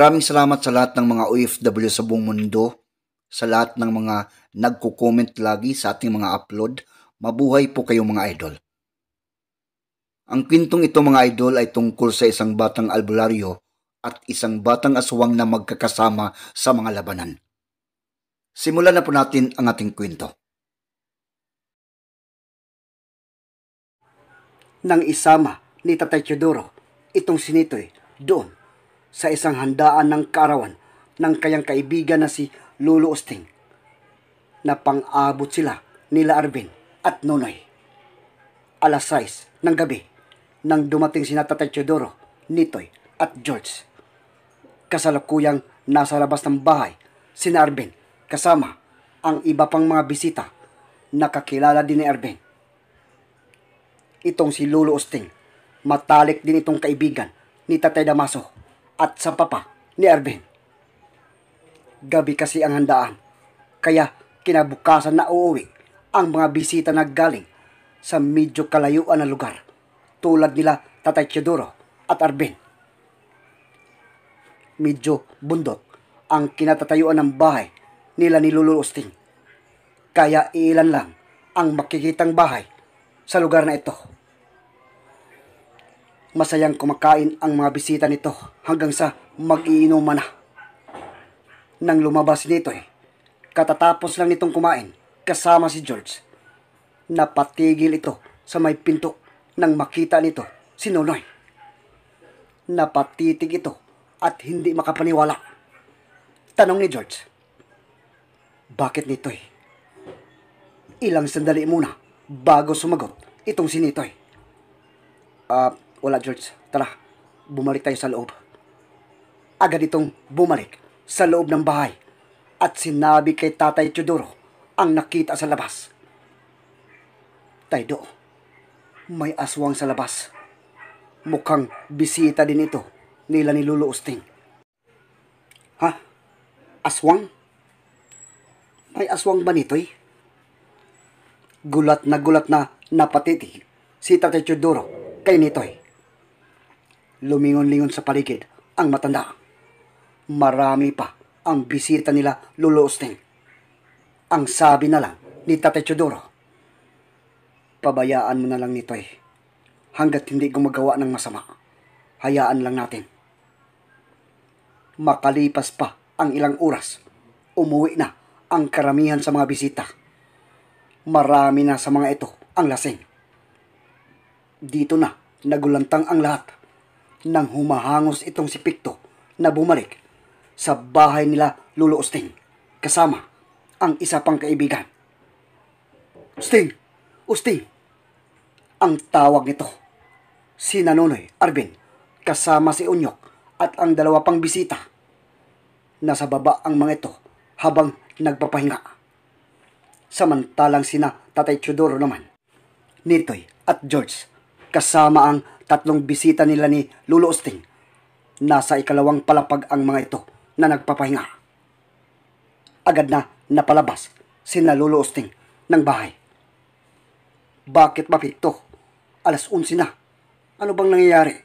Maraming salamat sa lahat ng mga OFW sa buong mundo, sa lahat ng mga nagko-comment lagi sa ating mga upload. Mabuhay po kayong mga idol. Ang kwentong ito mga idol ay tungkol sa isang batang albularyo at isang batang aswang na magkakasama sa mga labanan. Simulan na po natin ang ating kwento. Nang isama ni Tatay Teodoro, itong sinitoy doon sa isang handaan ng karawan ng kayang kaibigan na si Lolo Osting. pang abot sila nila Arvin at Nonoy. Alas 6 ng gabi nang dumating sina Tatay Teodoro, Nitoy at George. Kasalukuyang nasa labas ng bahay si Arvin kasama ang iba pang mga bisita na kakilala din ni Arvin. Itong si Lolo Osting, matalik din itong kaibigan ni Tatay Damaso at sa papa ni Ervin. Gabi kasi ang handaan, kaya kinabukasan na uuwi ang mga bisita na galing sa medyo kalayuan na lugar tulad nila Tatay Chidoro at Arben. Medyo bundok ang kinatatayuan ng bahay nila ni Lulu Usting. Kaya ilan lang ang makikitang bahay sa lugar na ito. Masayang kumakain ang mga bisita nito hanggang sa magiinuman na. Nang lumabas nito eh, katatapos lang nitong kumain kasama si George. Napatigil ito sa may pinto nang makita nito si Nonoy. Napatitig ito at hindi makapaniwala. Tanong ni George, Bakit nito eh? Ilang sandali muna bago sumagot itong si Nitoy. Ah, uh, wala, George. Tara, bumalik tayo sa loob. Agad itong bumalik sa loob ng bahay at sinabi kay Tatay Teodoro ang nakita sa labas. Taydo, may aswang sa labas. Mukhang bisita din ito nila ni Lulu Usting. Ha? Aswang? May aswang ba nito'y? Eh? Gulat na gulat na napatiti si Tatay Teodoro kay nito Eh. Lumingon-lingon sa paligid ang matanda. Marami pa ang bisita nila luluusting. Ang sabi na lang ni Tate Chodoro, pabayaan mo na lang nito eh. Hanggat hindi gumagawa ng masama, hayaan lang natin. Makalipas pa ang ilang oras, umuwi na ang karamihan sa mga bisita. Marami na sa mga ito ang lasing. Dito na nagulantang ang lahat nang humahangos itong si Pikto na bumalik sa bahay nila Lolo Usting kasama ang isa pang kaibigan. Usting! Usting! Ang tawag nito. Si Nanonoy Arvin kasama si Unyok at ang dalawa pang bisita. Nasa baba ang mga ito habang nagpapahinga. Samantalang sina Tatay Chudoro naman, Nitoy at George kasama ang tatlong bisita nila ni Lulo Osting. Nasa ikalawang palapag ang mga ito na nagpapahinga. Agad na napalabas si Lulo Osting ng bahay. Bakit mapikto? Alas 11 na. Ano bang nangyayari?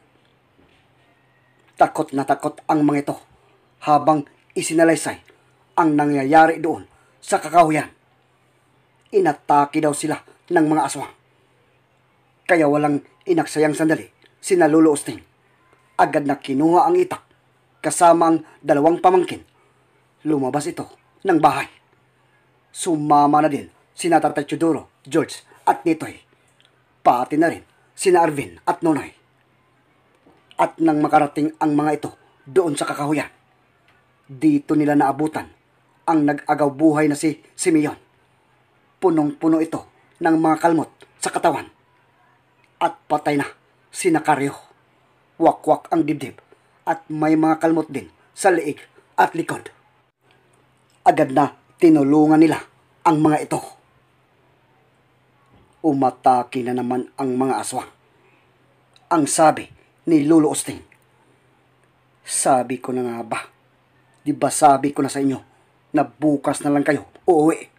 Takot na takot ang mga ito habang isinalaysay ang nangyayari doon sa kakahuyan. Inatake daw sila ng mga aswang. Kaya walang inaksayang sandali sina Lolo Agad na kinuha ang itak kasamang dalawang pamangkin. Lumabas ito ng bahay. Sumama na din sina Tatay Chudoro, George at Nitoy. Pati na rin sina Arvin at Nonay. At nang makarating ang mga ito doon sa kakahuyan, dito nila naabutan ang nag-agaw buhay na si Simeon. Punong-puno ito ng mga kalmot sa katawan. At patay na sinakaryo. Wakwak ang dibdib at may mga kalmot din sa leeg at likod. Agad na tinulungan nila ang mga ito. Umataki na naman ang mga aswang. Ang sabi ni Lolo Austin. Sabi ko na nga ba, di ba sabi ko na sa inyo na bukas na lang kayo uuwi.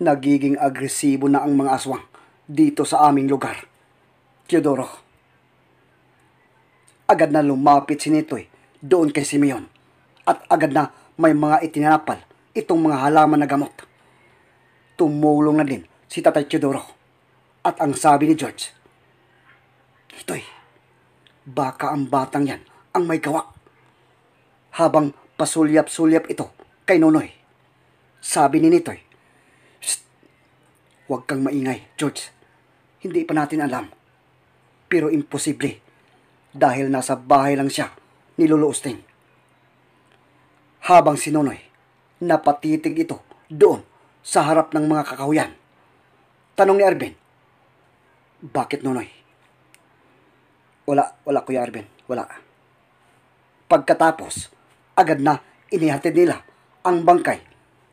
Nagiging agresibo na ang mga aswang dito sa aming lugar. Teodoro. Agad na lumapit si Nitoy doon kay Simeon at agad na may mga itinapal itong mga halaman na gamot. Tumulong na din si Tatay Teodoro at ang sabi ni George, Nitoy, baka ang batang yan ang may gawa. Habang pasulyap-sulyap ito kay Nonoy, sabi ni Nitoy, Huwag kang maingay, George. Hindi pa natin alam pero imposible dahil nasa bahay lang siya ni Lolo Usting. Habang si Nonoy napatitig ito doon sa harap ng mga kakahuyan. Tanong ni Arben, Bakit Nonoy? Wala, wala Kuya Arben, wala. Pagkatapos, agad na inihatid nila ang bangkay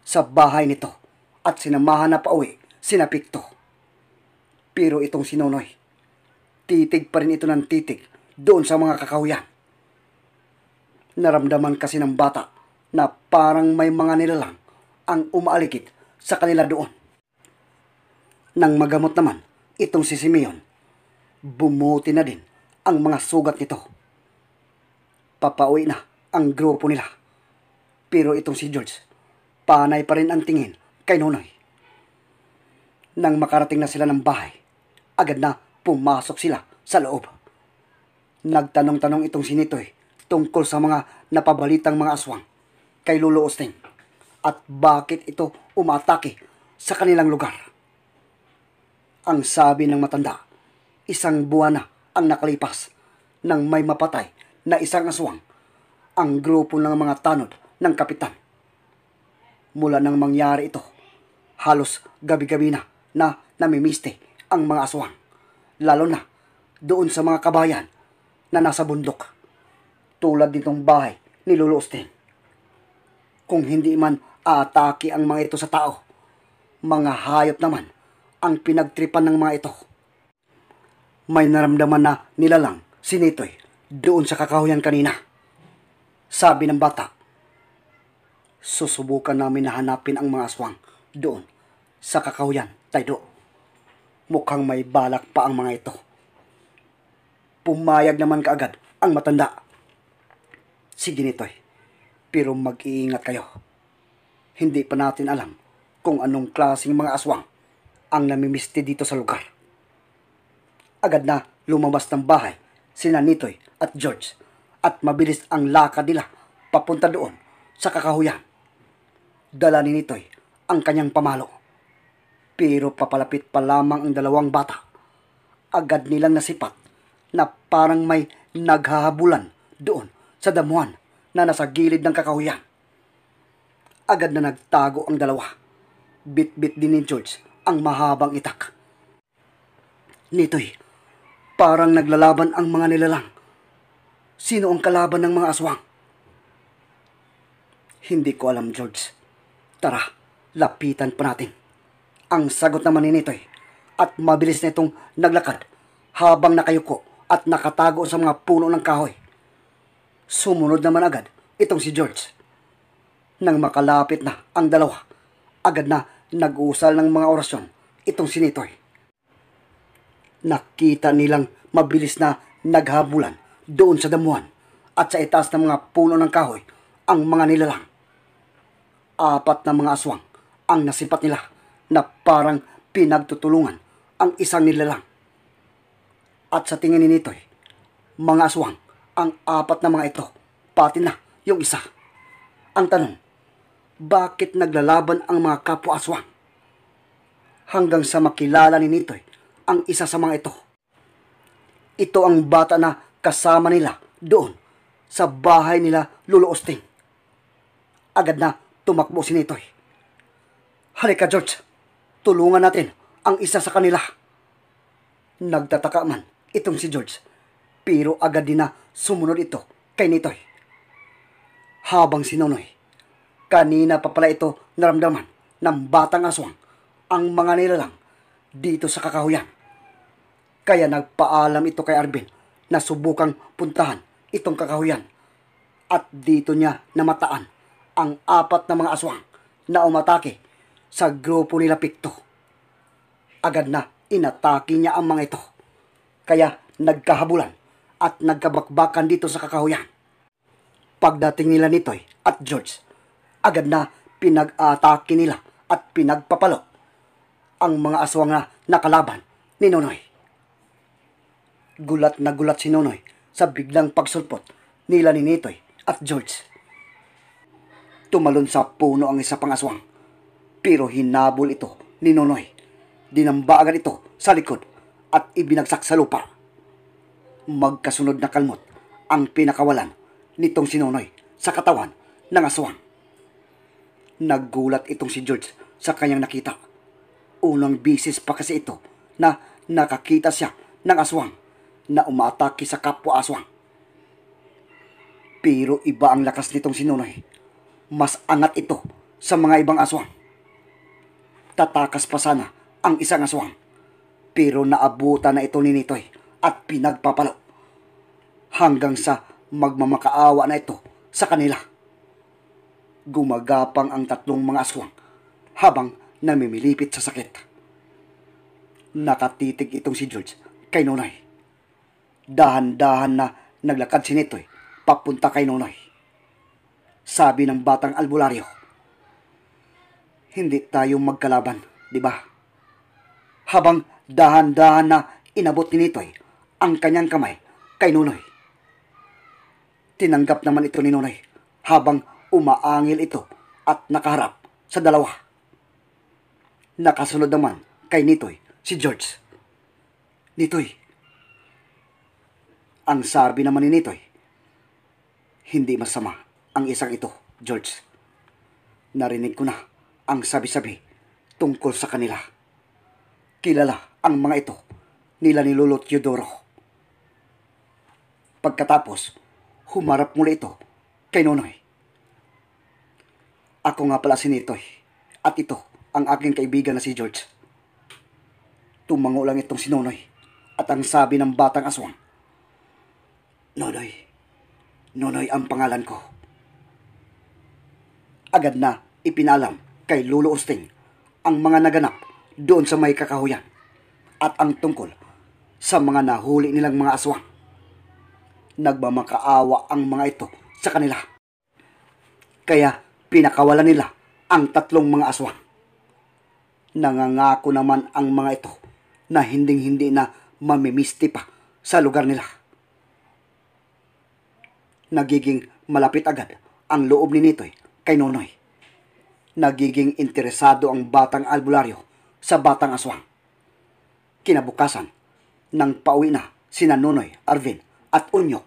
sa bahay nito at sinamahan na pauwi sinapikto. Pero itong si Nonoy, titig pa rin ito ng titig doon sa mga kakahuyan. Naramdaman kasi ng bata na parang may mga nilalang ang umaalikit sa kanila doon. Nang magamot naman itong si Simeon, bumuti na din ang mga sugat nito. Papauwi na ang grupo nila. Pero itong si George, panay pa rin ang tingin kay Nonoy. Nang makarating na sila ng bahay, agad na pumasok sila sa loob. Nagtanong-tanong itong sinitoy tungkol sa mga napabalitang mga aswang kay Lolo Osteng at bakit ito umatake sa kanilang lugar. Ang sabi ng matanda, isang buwan na ang nakalipas nang may mapatay na isang aswang ang grupo ng mga tanod ng kapitan. Mula nang mangyari ito, halos gabi-gabi na na namimiste ang mga aswang lalo na doon sa mga kabayan na nasa bundok. Tulad nitong bahay ni Lolo Austin. Kung hindi man atake ang mga ito sa tao, mga hayop naman ang pinagtripan ng mga ito. May naramdaman na nilalang si Nitoy doon sa kakahuyan kanina. Sabi ng bata, susubukan namin na hanapin ang mga aswang doon sa kakahuyan, Taydo. Mukhang may balak pa ang mga ito. Pumayag naman kaagad ang matanda. Sige nito'y, pero mag-iingat kayo. Hindi pa natin alam kung anong klaseng mga aswang ang namimisti dito sa lugar. Agad na lumabas ng bahay sina Nitoy at George at mabilis ang lakad nila papunta doon sa kakahuyan. Dala ni Nitoy ang kanyang pamalo. Pero papalapit pa lamang ang dalawang bata. Agad nilang nasipat na parang may naghahabulan doon sa damuhan na nasa gilid ng kakahuyan. Agad na nagtago ang dalawa. Bit-bit din ni George ang mahabang itak. Nito'y parang naglalaban ang mga nilalang. Sino ang kalaban ng mga aswang? Hindi ko alam, George. Tara, lapitan pa natin. Ang sagot naman ni Nitoy at mabilis na itong naglakad habang nakayuko at nakatago sa mga puno ng kahoy. Sumunod naman agad itong si George. Nang makalapit na ang dalawa, agad na nag-usal ng mga orasyon itong si Nitoy. Nakita nilang mabilis na naghabulan doon sa damuhan at sa itaas ng mga puno ng kahoy ang mga nilalang. Apat na mga aswang ang nasipat nila na parang pinagtutulungan ang isang nilalang. At sa tingin nito'y, mga aswang, ang apat na mga ito, pati na yung isa. Ang tanong, bakit naglalaban ang mga kapwa aswang? Hanggang sa makilala ni nito'y ang isa sa mga ito. Ito ang bata na kasama nila doon sa bahay nila Lolo Osting. Agad na tumakbo si nito'y. Halika George, tulungan natin ang isa sa kanila. Nagtataka man itong si George, pero agad din na sumunod ito kay Nitoy. Habang si Nonoy, kanina pa pala ito naramdaman ng batang aswang ang mga nilalang dito sa kakahuyan. Kaya nagpaalam ito kay Arvin na subukang puntahan itong kakahuyan at dito niya namataan ang apat na mga aswang na umatake sa grupo nila Pikto. Agad na inatake niya ang mga ito. Kaya nagkahabulan at nagkabakbakan dito sa kakahuyan. Pagdating nila nitoy at George, agad na pinag-atake nila at pinagpapalo ang mga aswang na nakalaban ni Nonoy. Gulat na gulat si Nonoy sa biglang pagsulpot nila ni Nitoy at George. Tumalon sa puno ang isa pang aswang pero hinabol ito ni Nonoy. Dinambagan ito sa likod at ibinagsak sa lupa. Magkasunod na kalmot ang pinakawalan nitong si Nonoy sa katawan ng aswang. Naggulat itong si George sa kanyang nakita. Unang bisis pa kasi ito na nakakita siya ng aswang na umatake sa kapwa aswang. Pero iba ang lakas nitong si Nonoy. Mas angat ito sa mga ibang aswang. Tatakas pa sana ang isang aswang. Pero naabutan na ito ni Nitoy at pinagpapalo. Hanggang sa magmamakaawa na ito sa kanila. Gumagapang ang tatlong mga aswang habang namimilipit sa sakit. Nakatitig itong si George kay Nonoy. Dahan-dahan na naglakad si Nitoy papunta kay Nonoy. Sabi ng batang albularyo, hindi tayo magkalaban, di ba? Habang dahan-dahan na inabot ni Nitoy ang kanyang kamay kay Nunoy. Tinanggap naman ito ni Nunoy habang umaangil ito at nakaharap sa dalawa. Nakasunod naman kay Nitoy si George. Nitoy. Ang sabi naman ni Nitoy, hindi masama ang isang ito, George. Narinig ko na ang sabi-sabi tungkol sa kanila. Kilala ang mga ito nila ni Lolo Teodoro. Pagkatapos, humarap muli ito kay Nonoy. Ako nga pala si Nitoy at ito ang aking kaibigan na si George. Tumango lang itong si Nonoy at ang sabi ng batang aswang. Nonoy, Nonoy ang pangalan ko. Agad na ipinalam kay Lolo Usting ang mga naganap doon sa may kakahuyan at ang tungkol sa mga nahuli nilang mga aswang. Nagmamakaawa ang mga ito sa kanila. Kaya pinakawalan nila ang tatlong mga aswang. Nangangako naman ang mga ito na hinding-hindi na mamimisti pa sa lugar nila. Nagiging malapit agad ang loob ni Nitoy kay Nonoy nagiging interesado ang batang albularyo sa batang aswang. Kinabukasan, nang pauwi na sina Nonoy, Arvin at Unyok.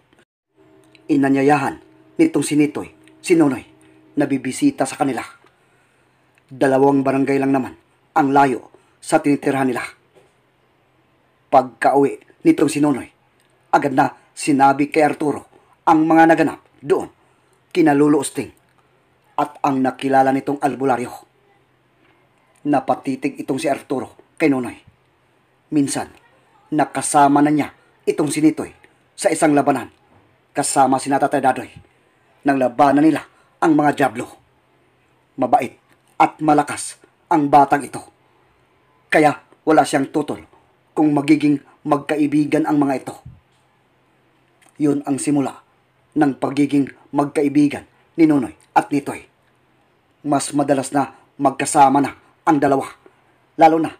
Inanyayahan nitong sinitoy, si Nonoy, na bibisita sa kanila. Dalawang barangay lang naman ang layo sa tinitirhan nila. Pagka-uwi nitong si Nonoy, agad na sinabi kay Arturo ang mga naganap doon. Kinaluluosting at ang nakilala nitong albularyo. Napatitig itong si Arturo kay Nonoy. Minsan, nakasama na niya itong sinitoy sa isang labanan kasama si Natatay Dadoy. Nang labanan nila ang mga jablo. Mabait at malakas ang batang ito. Kaya wala siyang tutol kung magiging magkaibigan ang mga ito. Yun ang simula ng pagiging magkaibigan ni Nonoy at ni mas madalas na magkasama na ang dalawa. Lalo na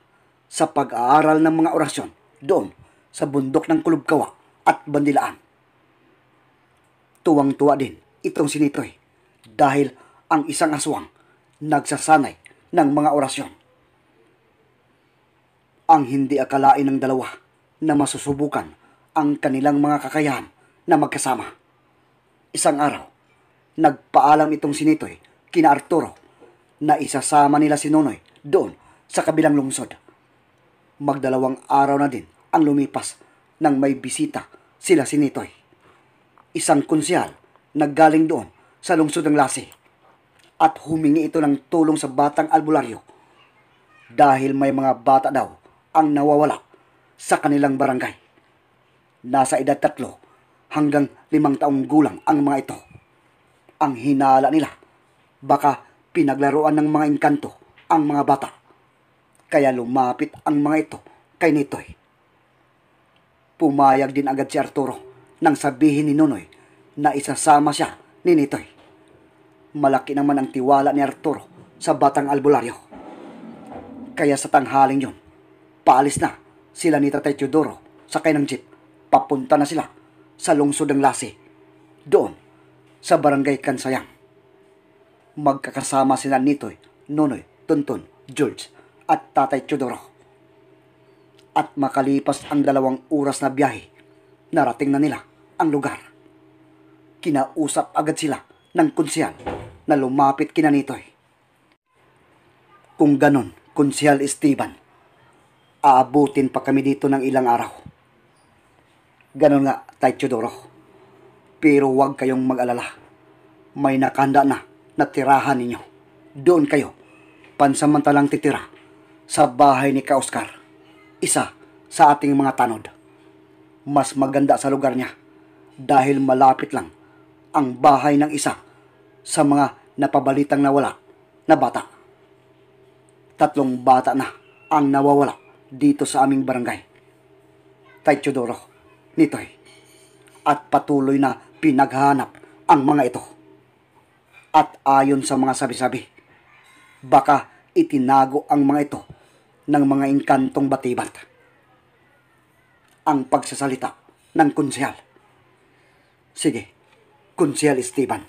sa pag-aaral ng mga orasyon doon sa bundok ng Kulubkawa at Bandilaan. Tuwang-tuwa din itong sinitoy dahil ang isang aswang nagsasanay ng mga orasyon. Ang hindi akalain ng dalawa na masusubukan ang kanilang mga kakayahan na magkasama. Isang araw, nagpaalam itong sinitoy kina Arturo na isasama nila si Nonoy doon sa kabilang lungsod. Magdalawang araw na din ang lumipas nang may bisita sila si Nitoy. Isang kunsyal naggaling doon sa lungsod ng Lasi at humingi ito ng tulong sa batang albularyo dahil may mga bata daw ang nawawala sa kanilang barangay. Nasa edad tatlo hanggang limang taong gulang ang mga ito. Ang hinala nila Baka pinaglaruan ng mga inkanto ang mga bata. Kaya lumapit ang mga ito kay Nitoy. Pumayag din agad si Arturo nang sabihin ni Nonoy na isasama siya ni Nitoy. Malaki naman ang tiwala ni Arturo sa batang albularyo. Kaya sa tanghaling yon, paalis na sila ni Tatay Teodoro sakay ng jeep. Papunta na sila sa lungsod ng Lasi. Doon, sa barangay Kansayang magkakasama sina nito'y Nonoy, Tonton, George at Tatay Teodoro. At makalipas ang dalawang oras na biyahe, narating na nila ang lugar. Kinausap agad sila ng konsyal na lumapit kina nito'y. Kung ganon, Konsyal Esteban, aabutin pa kami dito ng ilang araw. Ganon nga, Tay Teodoro. Pero huwag kayong mag-alala. May nakanda na na tirahan ninyo. Doon kayo, pansamantalang titira sa bahay ni Ka Oscar. Isa sa ating mga tanod. Mas maganda sa lugar niya dahil malapit lang ang bahay ng isa sa mga napabalitang nawala na bata. Tatlong bata na ang nawawala dito sa aming barangay. Tay Chodoro, Nitoy, at patuloy na pinaghahanap ang mga ito. At ayon sa mga sabi-sabi, baka itinago ang mga ito ng mga inkantong batibat. Ang pagsasalita ng konsyal. Sige, konsyal Esteban,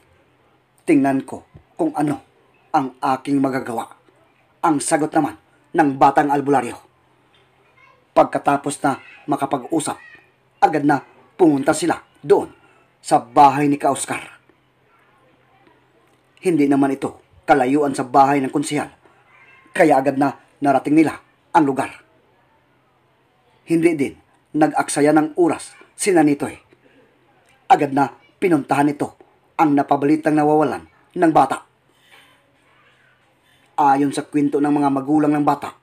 tingnan ko kung ano ang aking magagawa. Ang sagot naman ng batang albularyo. Pagkatapos na makapag-usap, agad na pumunta sila doon sa bahay ni ka Kauskar. Hindi naman ito kalayuan sa bahay ng konsihal. Kaya agad na narating nila ang lugar. Hindi din nag-aksaya ng oras sina nito'y. Agad na pinuntahan ito ang napabalitang nawawalan ng bata. Ayon sa kwento ng mga magulang ng bata,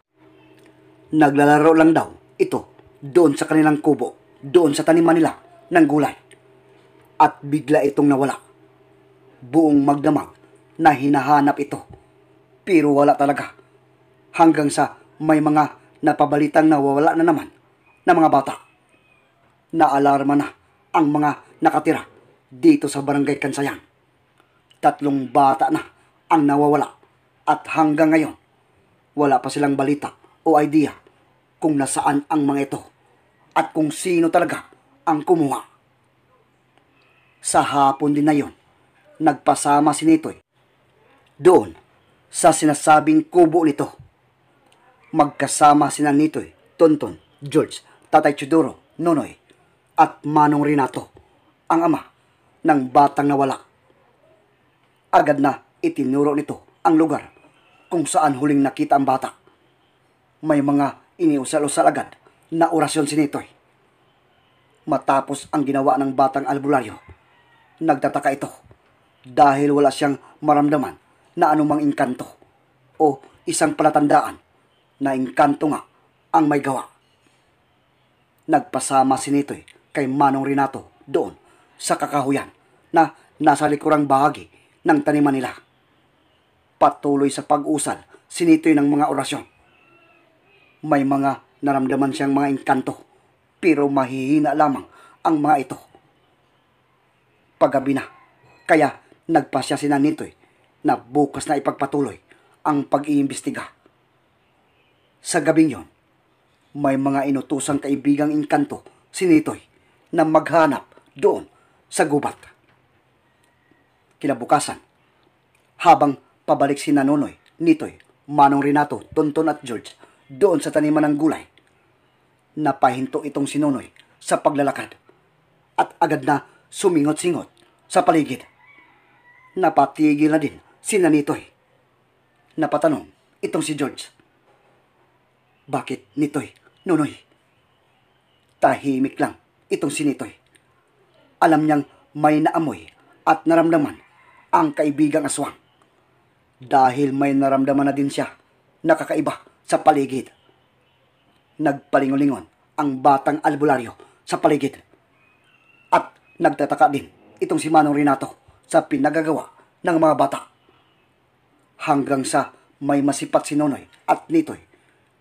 naglalaro lang daw ito doon sa kanilang kubo, doon sa taniman nila ng gulay. At bigla itong nawala. Buong magdamag na hinahanap ito. Pero wala talaga. Hanggang sa may mga napabalitang nawawala na naman na mga bata. Naalarma na ang mga nakatira dito sa barangay Kansayang. Tatlong bata na ang nawawala at hanggang ngayon wala pa silang balita o idea kung nasaan ang mga ito at kung sino talaga ang kumuha. Sa hapon din na yon, nagpasama si Nitoy doon sa sinasabing kubo nito. Magkasama sina Nitoy, Tonton, George, Tatay Chudoro, Nonoy, at Manong Renato, ang ama ng batang nawala. Agad na itinuro nito ang lugar kung saan huling nakita ang bata. May mga iniusal-usal agad na orasyon si Nitoy. Matapos ang ginawa ng batang albularyo, nagtataka ito dahil wala siyang maramdaman na anumang inkanto o isang palatandaan na inkanto nga ang may gawa. Nagpasama si Nitoy kay Manong Renato doon sa kakahuyan na nasa likurang bahagi ng taniman nila. Patuloy sa pag-usal si Nitoy ng mga orasyon. May mga naramdaman siyang mga inkanto pero mahihina lamang ang mga ito. Paggabi na, kaya nagpasya si Nanitoy na bukas na ipagpatuloy ang pag-iimbestiga. Sa gabing yon, may mga inutusang kaibigang inkanto si Nitoy na maghanap doon sa gubat. Kinabukasan, habang pabalik si Nanonoy, Nitoy, Manong Renato, Tonton at George doon sa taniman ng gulay, napahinto itong si Nonoy sa paglalakad at agad na sumingot-singot sa paligid. Napatigil na din sila nito'y. Eh. Napatanong itong si George. Bakit nito'y, eh, nunoy? Tahimik lang itong si nito'y. Eh. Alam niyang may naamoy at naramdaman ang kaibigang aswang. Dahil may naramdaman na din siya, nakakaiba sa paligid. Nagpalingolingon ang batang albularyo sa paligid. At nagtataka din itong si Manong Renato sa pinagagawa ng mga bata hanggang sa may masipat si Nonoy at nito'y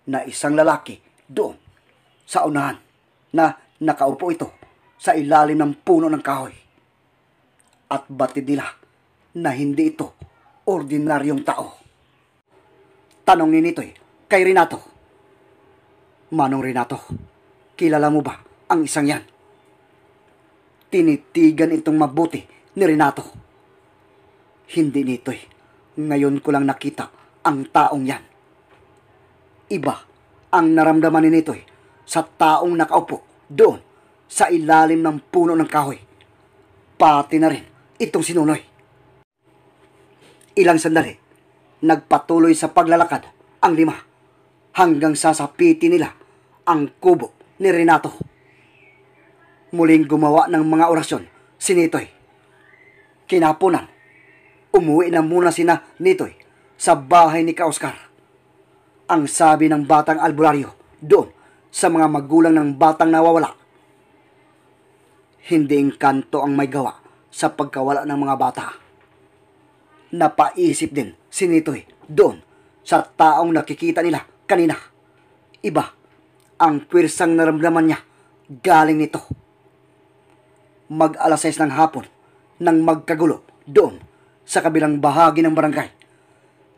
na isang lalaki doon sa unahan na nakaupo ito sa ilalim ng puno ng kahoy. At batid nila na hindi ito ordinaryong tao. Tanong ni nito'y kay Renato. Manong Renato, kilala mo ba ang isang yan? Tinitigan itong mabuti ni Renato. Hindi nito'y ngayon ko lang nakita ang taong yan. Iba ang naramdaman nito eh, sa taong nakaupo doon sa ilalim ng puno ng kahoy. Pati na rin itong sinunoy. Ilang sandali, nagpatuloy sa paglalakad ang lima hanggang sasapiti nila ang kubo ni Renato. Muling gumawa ng mga orasyon si Nitoy. Kinapunan Umuwi na muna sina nito'y sa bahay ni Kaoskar. Ang sabi ng batang albularyo doon sa mga magulang ng batang nawawala. Hindi engkanto ang may gawa sa pagkawala ng mga bata. Napaisip din si Nitoy doon sa taong nakikita nila kanina. Iba ang pwirsang naramdaman niya galing nito. Mag-alas 6 ng hapon nang magkagulo doon sa kabilang bahagi ng barangay.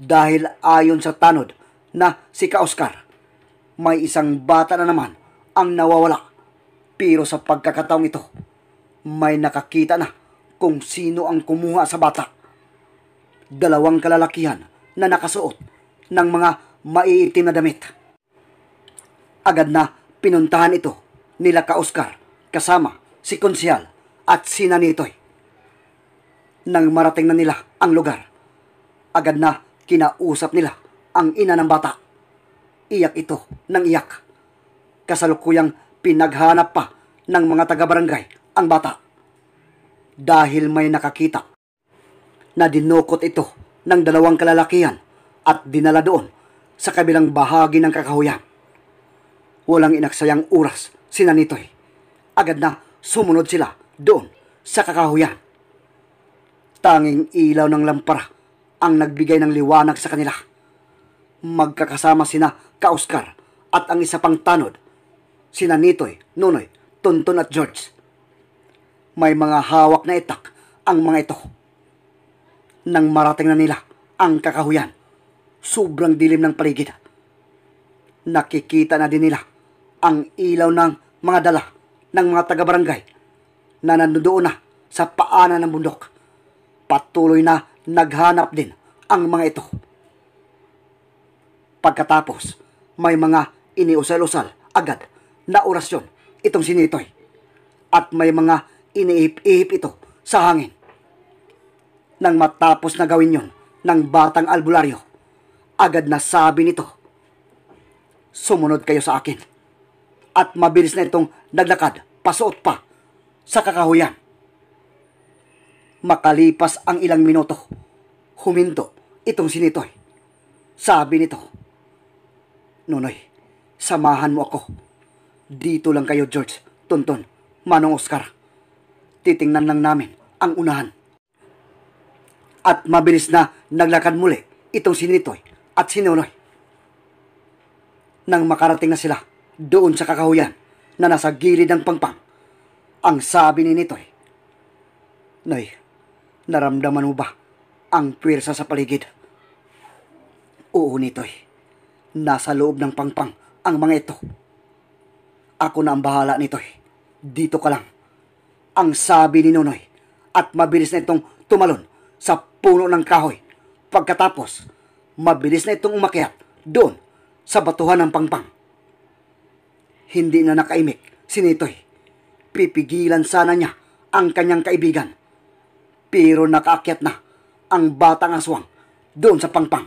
Dahil ayon sa tanod na si Ka Oscar, may isang bata na naman ang nawawala. Pero sa pagkakataong ito, may nakakita na kung sino ang kumuha sa bata. Dalawang kalalakihan na nakasuot ng mga maiitim na damit. Agad na pinuntahan ito nila ka Oscar kasama si Konsyal at si Nanitoy. Nang marating na nila ang lugar, agad na kinausap nila ang ina ng bata. Iyak ito ng iyak. Kasalukuyang pinaghanap pa ng mga taga-barangay ang bata. Dahil may nakakita na dinukot ito ng dalawang kalalakihan at dinala doon sa kabilang bahagi ng kakahuyan. Walang inaksayang oras sina nito'y. Agad na sumunod sila doon sa kakahuyan Tanging ilaw ng lampara ang nagbigay ng liwanag sa kanila. Magkakasama sina Kauskar at ang isa pang tanod, sina Nitoy, Nunoy, Tonton at George. May mga hawak na itak ang mga ito. Nang marating na nila ang kakahuyan, sobrang dilim ng paligid. Nakikita na din nila ang ilaw ng mga dala ng mga taga-barangay na nandoon na sa paanan ng bundok Patuloy na naghanap din ang mga ito. Pagkatapos, may mga iniusal-usal agad na orasyon itong sinitoy at may mga iniihip-ihip ito sa hangin. Nang matapos na gawin yon ng batang albularyo, agad na sabi nito, Sumunod kayo sa akin. At mabilis na itong naglakad, pasuot pa, sa kakahuyan. Makalipas ang ilang minuto, huminto itong sinitoy. Sabi nito, Nonoy, samahan mo ako. Dito lang kayo, George, Tonton, Manong Oscar. Titingnan lang namin ang unahan. At mabilis na naglakad muli itong sinitoy at sinunoy. Nang makarating na sila doon sa kakahuyan na nasa gilid ng pangpang, ang sabi ni Nitoy, Nay, Naramdaman mo ba ang pwersa sa paligid? Oo nito'y. Nasa loob ng pangpang ang mga ito. Ako na ang bahala nito'y. Dito ka lang. Ang sabi ni Nonoy at mabilis na itong tumalon sa puno ng kahoy. Pagkatapos, mabilis na itong umakyat doon sa batuhan ng pangpang. Hindi na nakaimik si Nitoy. Pipigilan sana niya ang kanyang kaibigan pero nakaakyat na ang batang aswang doon sa pangpang.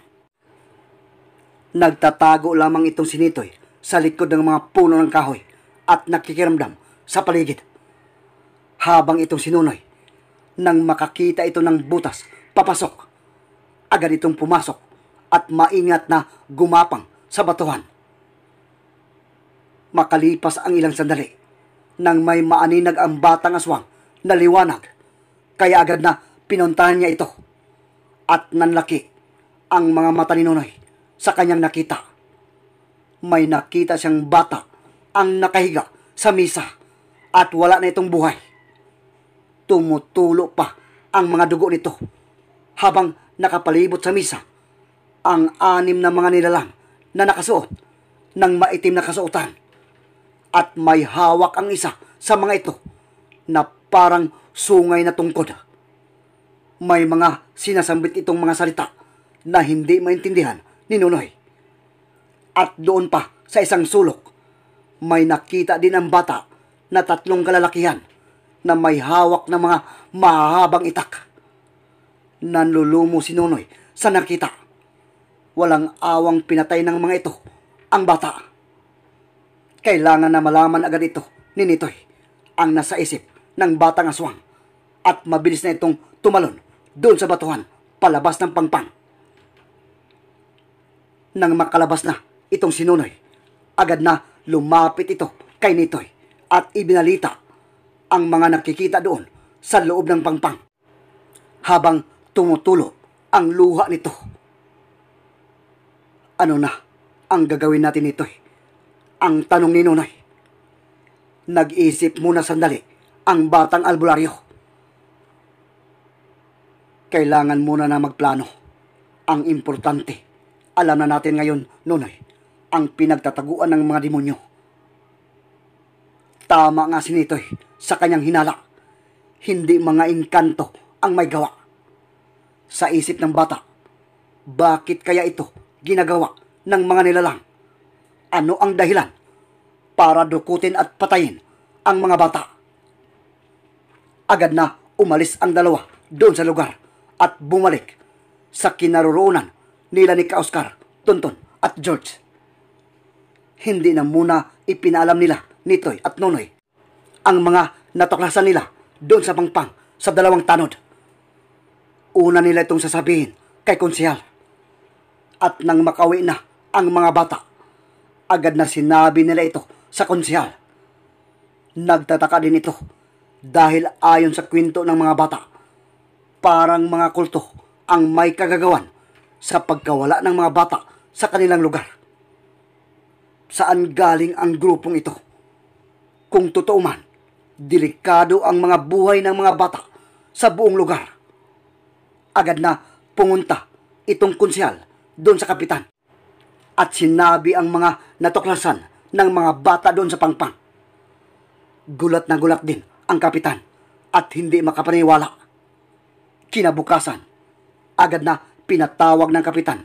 Nagtatago lamang itong sinitoy sa likod ng mga puno ng kahoy at nakikiramdam sa paligid. Habang itong sinunoy, nang makakita ito ng butas papasok, agad itong pumasok at maingat na gumapang sa batuhan. Makalipas ang ilang sandali, nang may maaninag ang batang aswang na liwanag kaya agad na pinuntahan niya ito. At nanlaki ang mga mata ni Nonoy sa kanyang nakita. May nakita siyang bata ang nakahiga sa misa at wala na itong buhay. Tumutulo pa ang mga dugo nito habang nakapalibot sa misa ang anim na mga nilalang na nakasuot ng maitim na kasuotan at may hawak ang isa sa mga ito na parang sungay na tungkod. May mga sinasambit itong mga salita na hindi maintindihan ni Nunoy. At doon pa sa isang sulok, may nakita din ang bata na tatlong kalalakihan na may hawak ng mga mahabang itak. Nanlulumo si Nunoy sa nakita. Walang awang pinatay ng mga ito ang bata. Kailangan na malaman agad ito ni Nitoy ang nasa isip ng batang aswang at mabilis na itong tumalon doon sa batuhan palabas ng pangpang. Nang makalabas na itong sinunoy, agad na lumapit ito kay Nitoy at ibinalita ang mga nakikita doon sa loob ng pangpang habang tumutulo ang luha nito. Ano na ang gagawin natin nito'y? Ang tanong ni Nunoy. Nag-isip muna sandali ang batang albularyo. Kailangan muna na magplano. Ang importante, alam na natin ngayon, Nonoy, ang pinagtataguan ng mga demonyo. Tama nga si Nitoy sa kanyang hinala. Hindi mga inkanto ang may gawa. Sa isip ng bata, bakit kaya ito ginagawa ng mga nilalang? Ano ang dahilan para dukutin at patayin ang mga bata? agad na umalis ang dalawa doon sa lugar at bumalik sa kinaroroonan nila ni Ka-Oscar, Tonton at George. Hindi na muna ipinalam nila nitoy at nonoy ang mga natuklasan nila doon sa pangpang sa dalawang tanod. Una nila itong sasabihin kay konsihal. At nang makawi na ang mga bata, agad na sinabi nila ito sa konsihal. Nagtataka din ito dahil ayon sa kwento ng mga bata, parang mga kulto ang may kagagawan sa pagkawala ng mga bata sa kanilang lugar. Saan galing ang grupong ito? Kung totoo man, delikado ang mga buhay ng mga bata sa buong lugar. Agad na pumunta itong konsyal doon sa kapitan at sinabi ang mga natuklasan ng mga bata doon sa pangpang. Gulat na gulat din ang kapitan at hindi makapaniwala. Kinabukasan, agad na pinatawag ng kapitan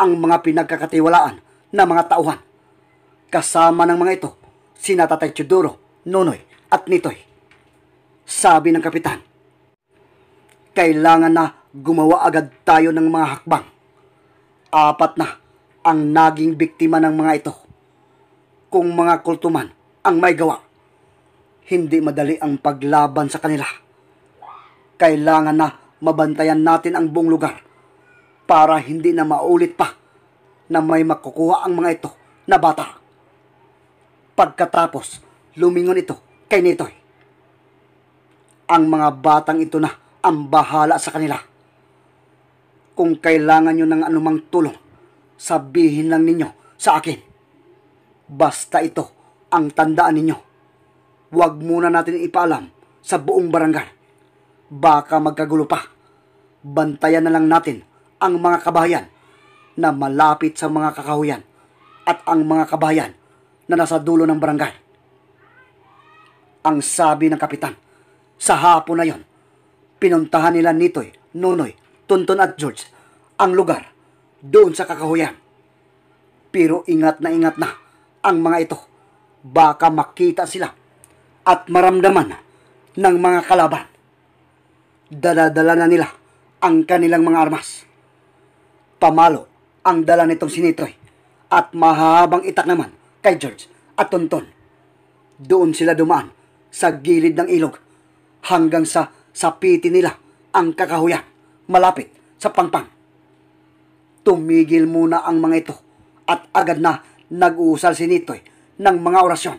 ang mga pinagkakatiwalaan na mga tauhan. Kasama ng mga ito, si Natatay Chuduro, Nonoy at Nitoy. Sabi ng kapitan, kailangan na gumawa agad tayo ng mga hakbang. Apat na ang naging biktima ng mga ito. Kung mga kultuman ang may gawa, hindi madali ang paglaban sa kanila. Kailangan na mabantayan natin ang buong lugar para hindi na maulit pa na may makukuha ang mga ito na bata. Pagkatapos, lumingon ito kay Nitoy. Ang mga batang ito na ang bahala sa kanila. Kung kailangan nyo ng anumang tulong, sabihin lang ninyo sa akin. Basta ito ang tandaan ninyo Huwag muna natin ipaalam sa buong barangay. Baka magkagulo pa. Bantayan na lang natin ang mga kabayan na malapit sa mga kakahuyan at ang mga kabayan na nasa dulo ng barangay. Ang sabi ng kapitan, sa hapon na yon, pinuntahan nila Nitoy, Nonoy, Tonton at George ang lugar doon sa kakahuyan. Pero ingat na ingat na ang mga ito. Baka makita sila at maramdaman ng mga kalaban. Daladala na nila ang kanilang mga armas. Pamalo ang dala nitong sinitoy at mahabang itak naman kay George at Tonton. Doon sila dumaan sa gilid ng ilog hanggang sa sapiti nila ang kakahuyan malapit sa pangpang. Tumigil muna ang mga ito at agad na nag-uusal si Nitoy ng mga orasyon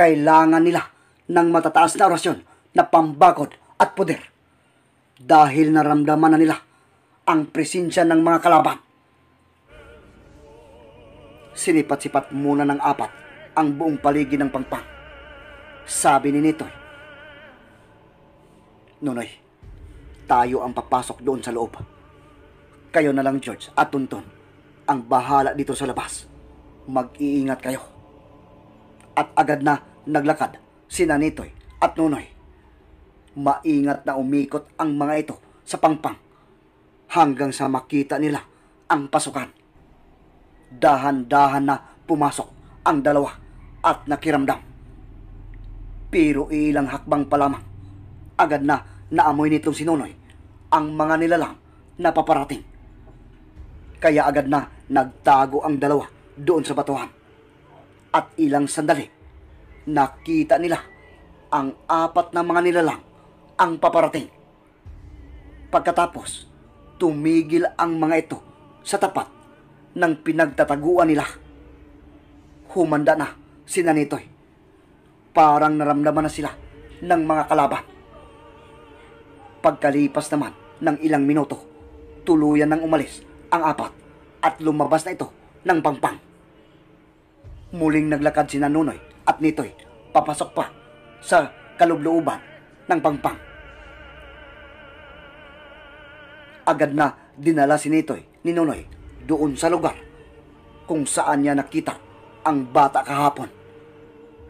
kailangan nila ng matataas na orasyon na pambakod at poder dahil naramdaman na nila ang presensya ng mga kalaban. Sinipat-sipat muna ng apat ang buong paligid ng pangpang. Sabi ni Nitoy, Nonoy, tayo ang papasok doon sa loob. Kayo na lang, George, at Tonton, ang bahala dito sa labas. Mag-iingat kayo. At agad na naglakad sina Nitoy at Nunoy. Maingat na umikot ang mga ito sa pangpang hanggang sa makita nila ang pasukan. Dahan-dahan na pumasok ang dalawa at nakiramdam. Pero ilang hakbang pa lamang, agad na naamoy nitong si sinunoy ang mga nilalang na paparating. Kaya agad na nagtago ang dalawa doon sa batuhan. At ilang sandali, nakita nila ang apat na mga nilalang ang paparating. Pagkatapos, tumigil ang mga ito sa tapat ng pinagtataguan nila. Humanda na si Nanitoy. Parang naramdaman na sila ng mga kalaban. Pagkalipas naman ng ilang minuto, tuluyan nang umalis ang apat at lumabas na ito ng pangpang. Muling naglakad si Nanunoy at nito'y papasok pa sa kalublooban ng pangpang. Agad na dinala si nito'y ni Nonoy doon sa lugar kung saan niya nakita ang bata kahapon.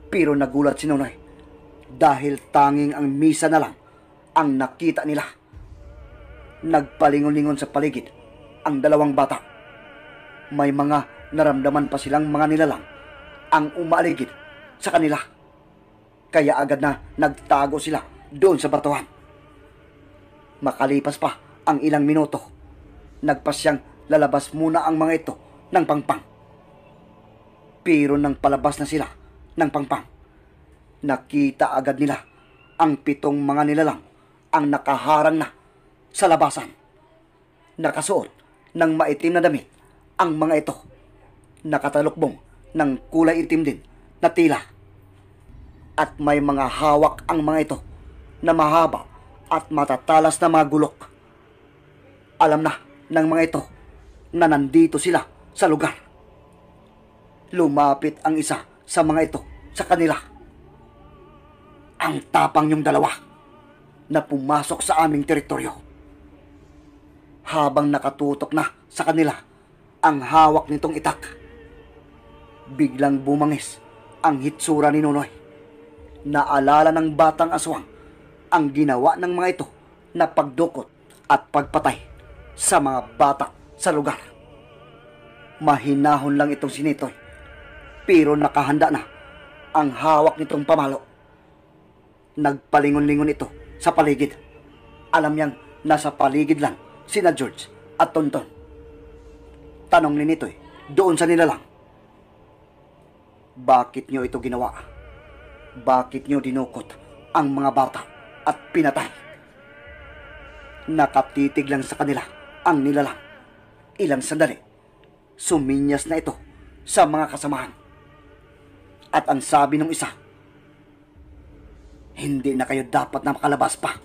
Pero nagulat si Nonoy dahil tanging ang misa na lang ang nakita nila. Nagpalingon-lingon sa paligid ang dalawang bata. May mga naramdaman pa silang mga nilalang ang umaligid sa kanila. Kaya agad na nagtago sila doon sa bartuhan. Makalipas pa ang ilang minuto, nagpasyang lalabas muna ang mga ito ng pangpang. Pero nang palabas na sila ng pangpang, nakita agad nila ang pitong mga nilalang ang nakaharang na sa labasan. Nakasuot ng maitim na damit ang mga ito. Nakatalukbong ng kulay itim din na tila. At may mga hawak ang mga ito na mahaba at matatalas na mga gulok. Alam na ng mga ito na nandito sila sa lugar. Lumapit ang isa sa mga ito sa kanila. Ang tapang yung dalawa na pumasok sa aming teritoryo. Habang nakatutok na sa kanila ang hawak nitong itak, biglang bumangis ang hitsura ni Nonoy. Naalala ng batang aswang ang ginawa ng mga ito na pagdukot at pagpatay sa mga bata sa lugar. Mahinahon lang itong sinitoy pero nakahanda na ang hawak nitong pamalo. Nagpalingon-lingon ito sa paligid. Alam niyang nasa paligid lang sina George at Tonton. Tanong ni Nitoy doon sa nila lang. Bakit nyo ito ginawa? Bakit nyo dinukot ang mga bata at pinatay? Nakatitig lang sa kanila ang nilalang. Ilang sandali, suminyas na ito sa mga kasamahan. At ang sabi ng isa, hindi na kayo dapat na makalabas pa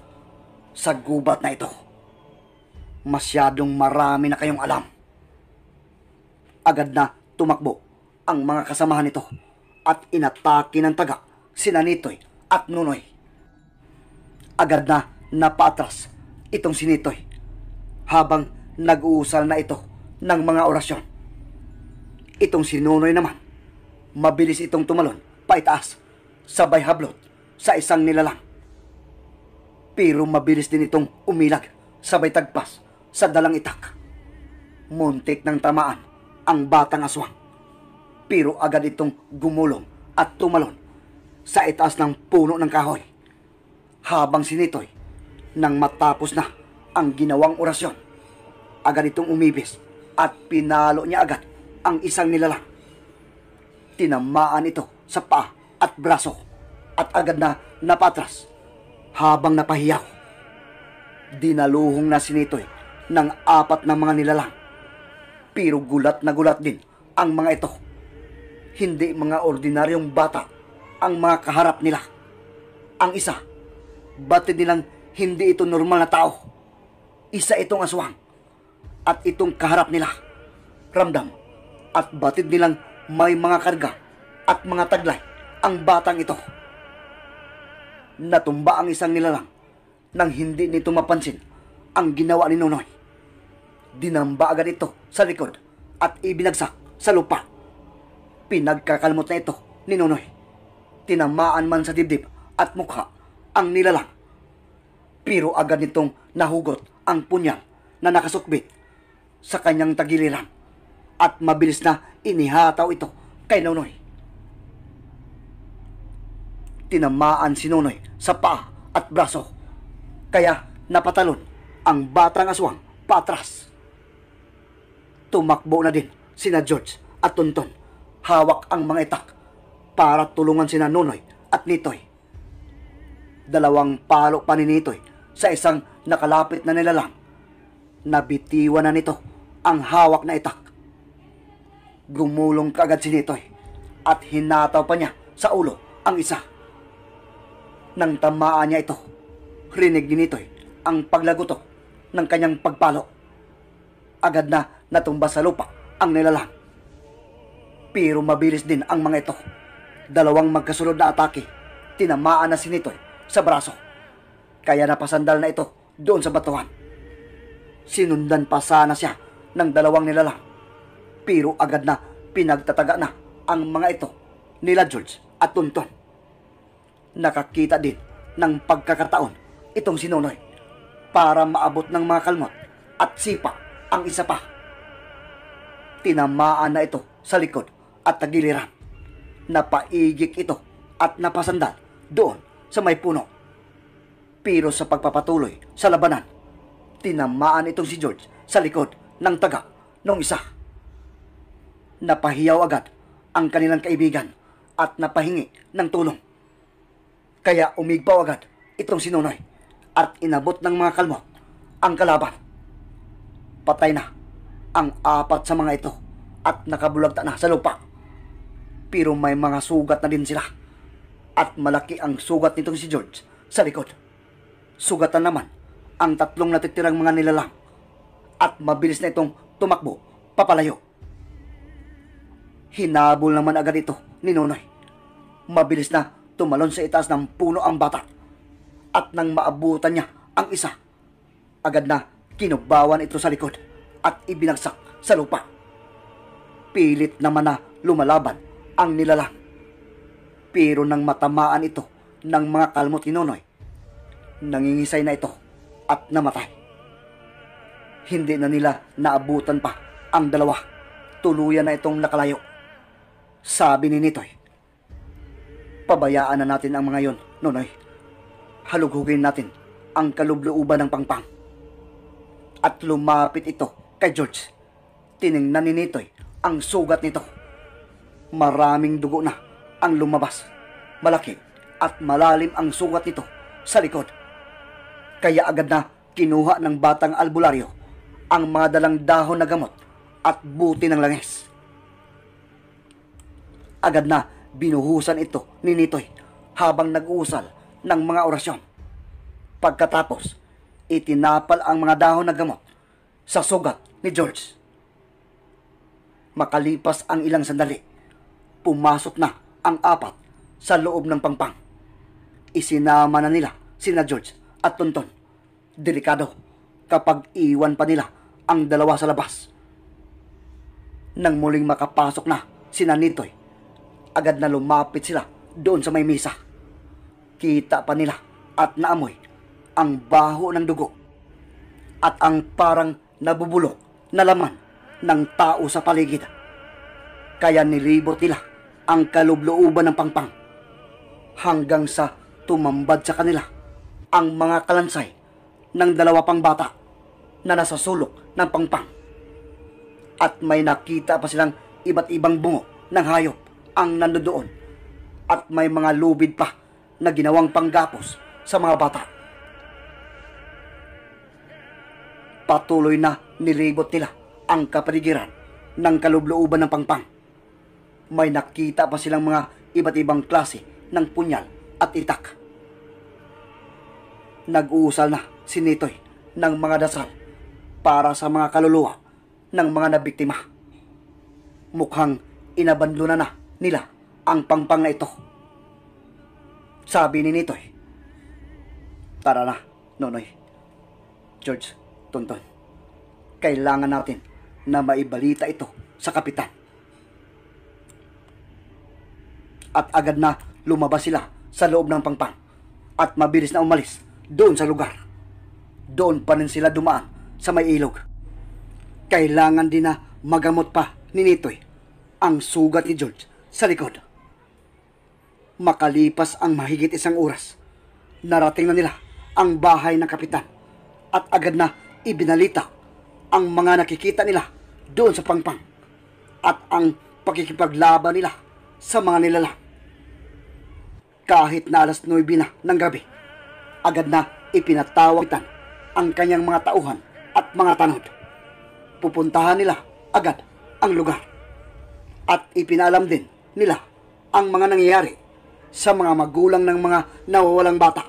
sa gubat na ito. Masyadong marami na kayong alam. Agad na tumakbo ang mga kasamahan nito at inatake ng taga sina Nitoy at Nunoy. Agad na napatras itong si Nitoy habang nag-uusal na ito ng mga orasyon. Itong si Nunoy naman, mabilis itong tumalon paitaas sabay hablot sa isang nilalang. Pero mabilis din itong umilag sabay tagpas sa dalang itak. Muntik ng tamaan ang batang aswang pero agad itong gumulong at tumalon sa itaas ng puno ng kahoy. Habang sinitoy, nang matapos na ang ginawang orasyon, agad itong umibis at pinalo niya agad ang isang nilalang. Tinamaan ito sa paa at braso at agad na napatras habang napahiyaw. Dinaluhong na sinitoy ng apat na mga nilalang. Pero gulat na gulat din ang mga ito hindi mga ordinaryong bata ang mga kaharap nila. Ang isa, batid nilang hindi ito normal na tao. Isa itong aswang at itong kaharap nila. Ramdam at batid nilang may mga karga at mga taglay ang batang ito. Natumba ang isang nilalang nang hindi nito mapansin ang ginawa ni Nonoy. Dinamba agad ito sa likod at ibinagsak sa lupa. Pinagkakalmot na ito ni Nonoy. Tinamaan man sa dibdib at mukha ang nilalang. Pero agad nitong nahugot ang punyang na nakasukbit sa kanyang tagiliran at mabilis na inihataw ito kay Nonoy. Tinamaan si Nonoy sa paa at braso kaya napatalon ang batang aswang patras. Tumakbo na din sina George at Tonton hawak ang mga itak para tulungan sina Nunoy at Nitoy. Dalawang palo pa ni Nitoy sa isang nakalapit na nilalang. Nabitiwan na nito ang hawak na itak. Gumulong kaagad si Nitoy at hinataw pa niya sa ulo ang isa. Nang tamaan niya ito, rinig ni Nitoy ang paglagutok ng kanyang pagpalo. Agad na natumba sa lupa ang nilalang. Pero mabilis din ang mga ito. Dalawang magkasunod na atake. Tinamaan na si Nitoy sa braso. Kaya napasandal na ito doon sa batuhan. Sinundan pa sana siya ng dalawang nilalang. Pero agad na pinagtataga na ang mga ito nila George at Tonton. Nakakita din ng pagkakataon itong sinunoy para maabot ng mga kalmot at sipa ang isa pa. Tinamaan na ito sa likod at tagiliran. Napaigik ito at napasandal doon sa may puno. Pero sa pagpapatuloy sa labanan, tinamaan itong si George sa likod ng taga nung isa. Napahiyaw agad ang kanilang kaibigan at napahingi ng tulong. Kaya umigpaw agad itong si Nonoy at inabot ng mga kalmot ang kalaban. Patay na ang apat sa mga ito at nakabulagta na sa lupa pero may mga sugat na din sila. At malaki ang sugat nitong si George sa likod. Sugatan naman ang tatlong natitirang mga nilalang at mabilis na itong tumakbo papalayo. Hinabol naman agad ito ni Nonoy. Mabilis na tumalon sa itaas ng puno ang bata at nang maabutan niya ang isa, agad na kinubawan ito sa likod at ibinagsak sa lupa. Pilit naman na lumalaban ang nilalang. Pero nang matamaan ito ng mga kalmot ni Nonoy, nangingisay na ito at namatay. Hindi na nila naabutan pa ang dalawa. Tuluyan na itong nakalayo. Sabi ni Nitoy, Pabayaan na natin ang mga yon, Nonoy. Halughugin natin ang kalubluuban ng pangpang. At lumapit ito kay George. Tiningnan ni Nitoy ang sugat nito Maraming dugo na ang lumabas. Malaki at malalim ang sugat nito sa likod. Kaya agad na kinuha ng batang albularyo ang mga dalang dahon na gamot at buti ng langis. Agad na binuhusan ito ni Nitoy habang nag-uusal ng mga orasyon. Pagkatapos, itinapal ang mga dahon na gamot sa sugat ni George. Makalipas ang ilang sandali, pumasok na ang apat sa loob ng pangpang. Isinama na nila sina George at Tonton. Delikado kapag iwan pa nila ang dalawa sa labas. Nang muling makapasok na sina Nitoy, agad na lumapit sila doon sa may misa. Kita pa nila at naamoy ang baho ng dugo at ang parang nabubulok na laman ng tao sa paligid. Kaya nilibot nila ang kalublooban ng pangpang hanggang sa tumambad sa kanila ang mga kalansay ng dalawa pang bata na nasa sulok ng pangpang. At may nakita pa silang iba't ibang bungo ng hayop ang nandoon at may mga lubid pa na ginawang panggapos sa mga bata. Patuloy na nilibot nila ang kapaligiran ng kalublooban ng pangpang may nakita pa silang mga iba't ibang klase ng punyal at itak. Nag-uusal na si Nitoy ng mga dasal para sa mga kaluluwa ng mga nabiktima. Mukhang inabandlo na na nila ang pangpang na ito. Sabi ni Nitoy, Tara na, Nonoy. George, Tonton, kailangan natin na maibalita ito sa kapitan at agad na lumabas sila sa loob ng pangpang at mabilis na umalis doon sa lugar. Doon pa rin sila dumaan sa may ilog. Kailangan din na magamot pa ni Nitoy ang sugat ni George sa likod. Makalipas ang mahigit isang oras, narating na nila ang bahay ng kapitan at agad na ibinalita ang mga nakikita nila doon sa pangpang at ang pakikipaglaban nila sa mga nilalang kahit na alas 9 na ng gabi. Agad na ipinatawagitan ang kanyang mga tauhan at mga tanod. Pupuntahan nila agad ang lugar. At ipinalam din nila ang mga nangyayari sa mga magulang ng mga nawawalang bata.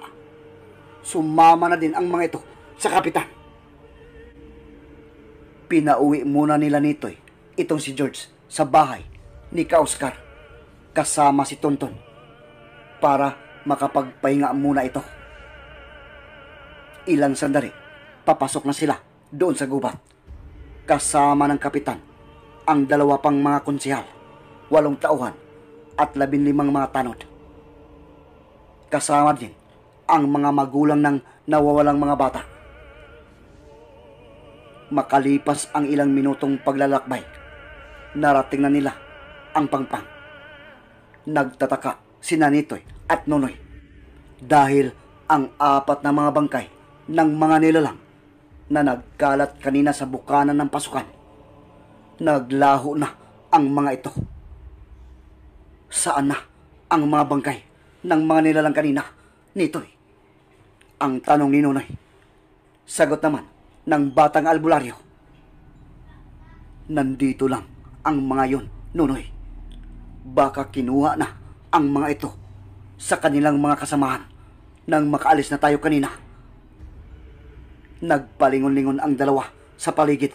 Sumama na din ang mga ito sa kapitan. Pinauwi muna nila nito itong si George sa bahay ni Kauskar kasama si Tonton para makapagpahinga muna ito. Ilang sandali, papasok na sila doon sa gubat. Kasama ng kapitan, ang dalawa pang mga konsihal, walong tauhan at labinlimang mga tanod. Kasama din ang mga magulang ng nawawalang mga bata. Makalipas ang ilang minutong paglalakbay, narating na nila ang pangpang. Nagtataka sina Nitoy at Nonoy dahil ang apat na mga bangkay ng mga nilalang na nagkalat kanina sa bukanan ng pasukan. Naglaho na ang mga ito. Saan na ang mga bangkay ng mga nilalang kanina Nitoy? Ang tanong ni Nonoy. Sagot naman ng batang albularyo. Nandito lang ang mga yon, Nonoy. Baka kinuha na ang mga ito sa kanilang mga kasamahan nang makaalis na tayo kanina. Nagpalingon-lingon ang dalawa sa paligid.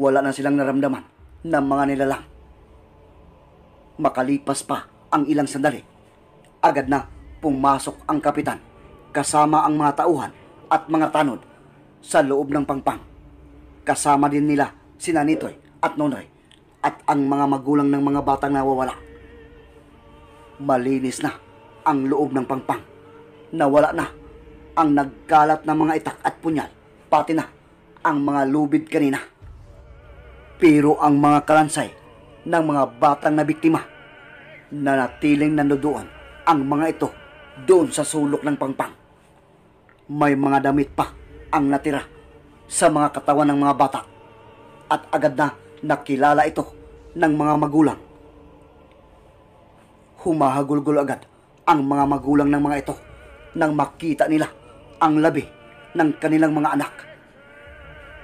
Wala na silang naramdaman ng mga nilalang. Makalipas pa ang ilang sandali, agad na pumasok ang kapitan kasama ang mga tauhan at mga tanod sa loob ng pangpang. Kasama din nila si Nanitoy at Nonoy at ang mga magulang ng mga batang nawawala. Malinis na ang loob ng pangpang. Nawala na ang nagkalat ng mga itak at punyal, pati na ang mga lubid kanina. Pero ang mga kalansay ng mga batang na biktima, na natiling nandoon ang mga ito doon sa sulok ng pangpang. May mga damit pa ang natira sa mga katawan ng mga bata at agad na nakilala ito ng mga magulang humahagulgol agad ang mga magulang ng mga ito nang makita nila ang labi ng kanilang mga anak.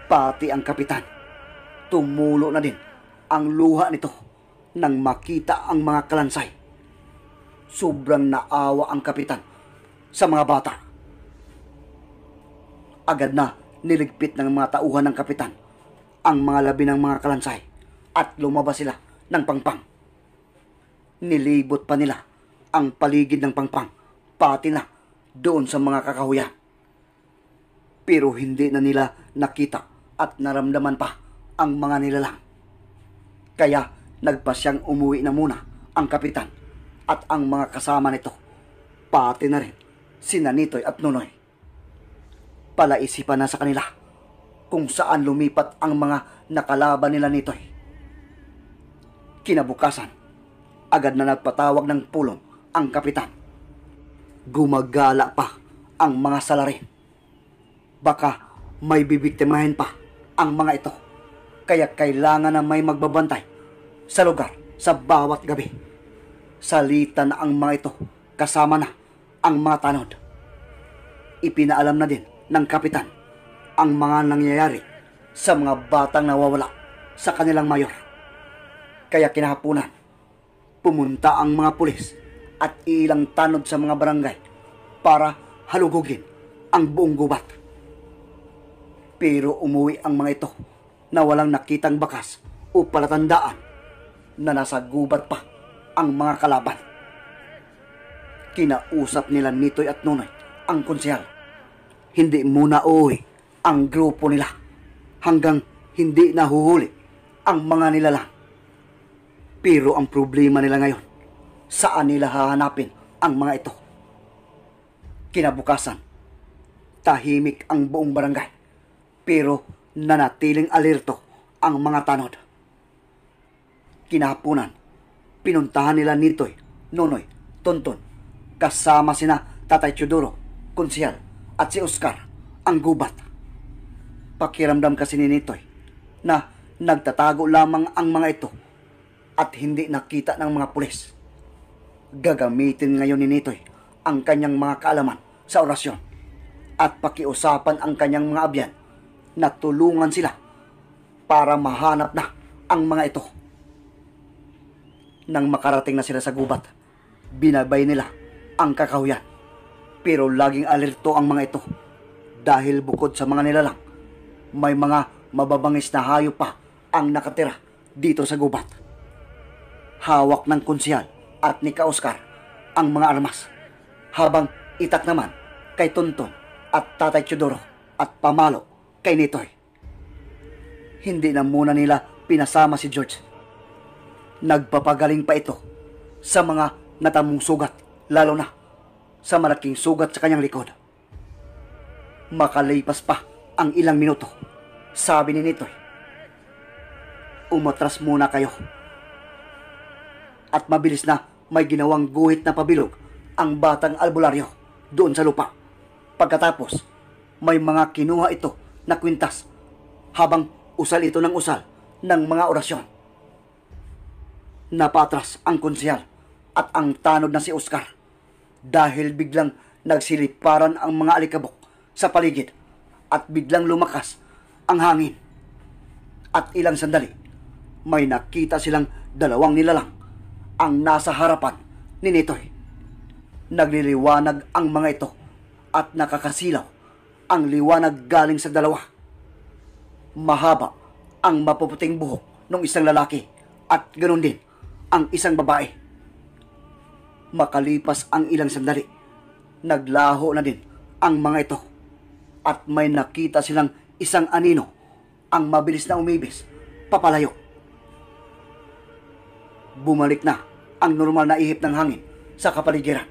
Pati ang kapitan, tumulo na din ang luha nito nang makita ang mga kalansay. Sobrang naawa ang kapitan sa mga bata. Agad na niligpit ng mga tauhan ng kapitan ang mga labi ng mga kalansay at lumabas sila ng pangpang nilibot pa nila ang paligid ng pangpang, pati na doon sa mga kakahuya. Pero hindi na nila nakita at naramdaman pa ang mga nilalang. Kaya nagpasyang umuwi na muna ang kapitan at ang mga kasama nito, pati na rin sina Nitoy at Nunoy. Palaisipan na sa kanila kung saan lumipat ang mga nakalaban nila Nitoy. Kinabukasan, Agad na nagpatawag ng pulong ang kapitan. Gumagala pa ang mga salari. Baka may bibiktimahin pa ang mga ito. Kaya kailangan na may magbabantay sa lugar sa bawat gabi. Salita na ang mga ito kasama na ang mga tanod. Ipinaalam na din ng kapitan ang mga nangyayari sa mga batang nawawala sa kanilang mayor. Kaya kinahapunan, pumunta ang mga pulis at ilang tanod sa mga barangay para halugugin ang buong gubat. Pero umuwi ang mga ito na walang nakitang bakas o palatandaan na nasa gubat pa ang mga kalaban. Kinausap nila Nitoy at Nonoy ang konsyal. Hindi muna uuwi ang grupo nila hanggang hindi nahuhuli ang mga nilalang. Pero ang problema nila ngayon, saan nila hahanapin ang mga ito? Kinabukasan, tahimik ang buong barangay. Pero nanatiling alerto ang mga tanod. Kinahaponan, pinuntahan nila Nitoy, Nonoy, Tonton, kasama sina Tatay Chudoro, Konsyal, at si Oscar, ang gubat. Pakiramdam kasi ni Nitoy na nagtatago lamang ang mga ito at hindi nakita ng mga pulis. Gagamitin ngayon ni Nitoy ang kanyang mga kaalaman sa orasyon at pakiusapan ang kanyang mga abyan na tulungan sila para mahanap na ang mga ito. Nang makarating na sila sa gubat, binabay nila ang kakahuyan. Pero laging alerto ang mga ito dahil bukod sa mga nilalang, may mga mababangis na hayop pa ang nakatira dito sa gubat hawak ng konsyal at ni Kaoskar ang mga armas habang itak naman kay Tonton at Tatay Chudoro at pamalo kay Nitoy. Hindi na muna nila pinasama si George. Nagpapagaling pa ito sa mga natamong sugat lalo na sa malaking sugat sa kanyang likod. Makalipas pa ang ilang minuto, sabi ni Nitoy, umatras muna kayo at mabilis na may ginawang guhit na pabilog ang batang albularyo doon sa lupa. Pagkatapos, may mga kinuha ito na kwintas habang usal ito ng usal ng mga orasyon. Napatras ang konsyal at ang tanod na si Oscar dahil biglang nagsiliparan ang mga alikabok sa paligid at biglang lumakas ang hangin. At ilang sandali, may nakita silang dalawang nilalang ang nasa harapan ni Nitoy. Nagliliwanag ang mga ito at nakakasilaw ang liwanag galing sa dalawa. Mahaba ang mapuputing buhok ng isang lalaki at ganoon din ang isang babae. Makalipas ang ilang sandali, naglaho na din ang mga ito at may nakita silang isang anino ang mabilis na umibis papalayo bumalik na ang normal na ihip ng hangin sa kapaligiran.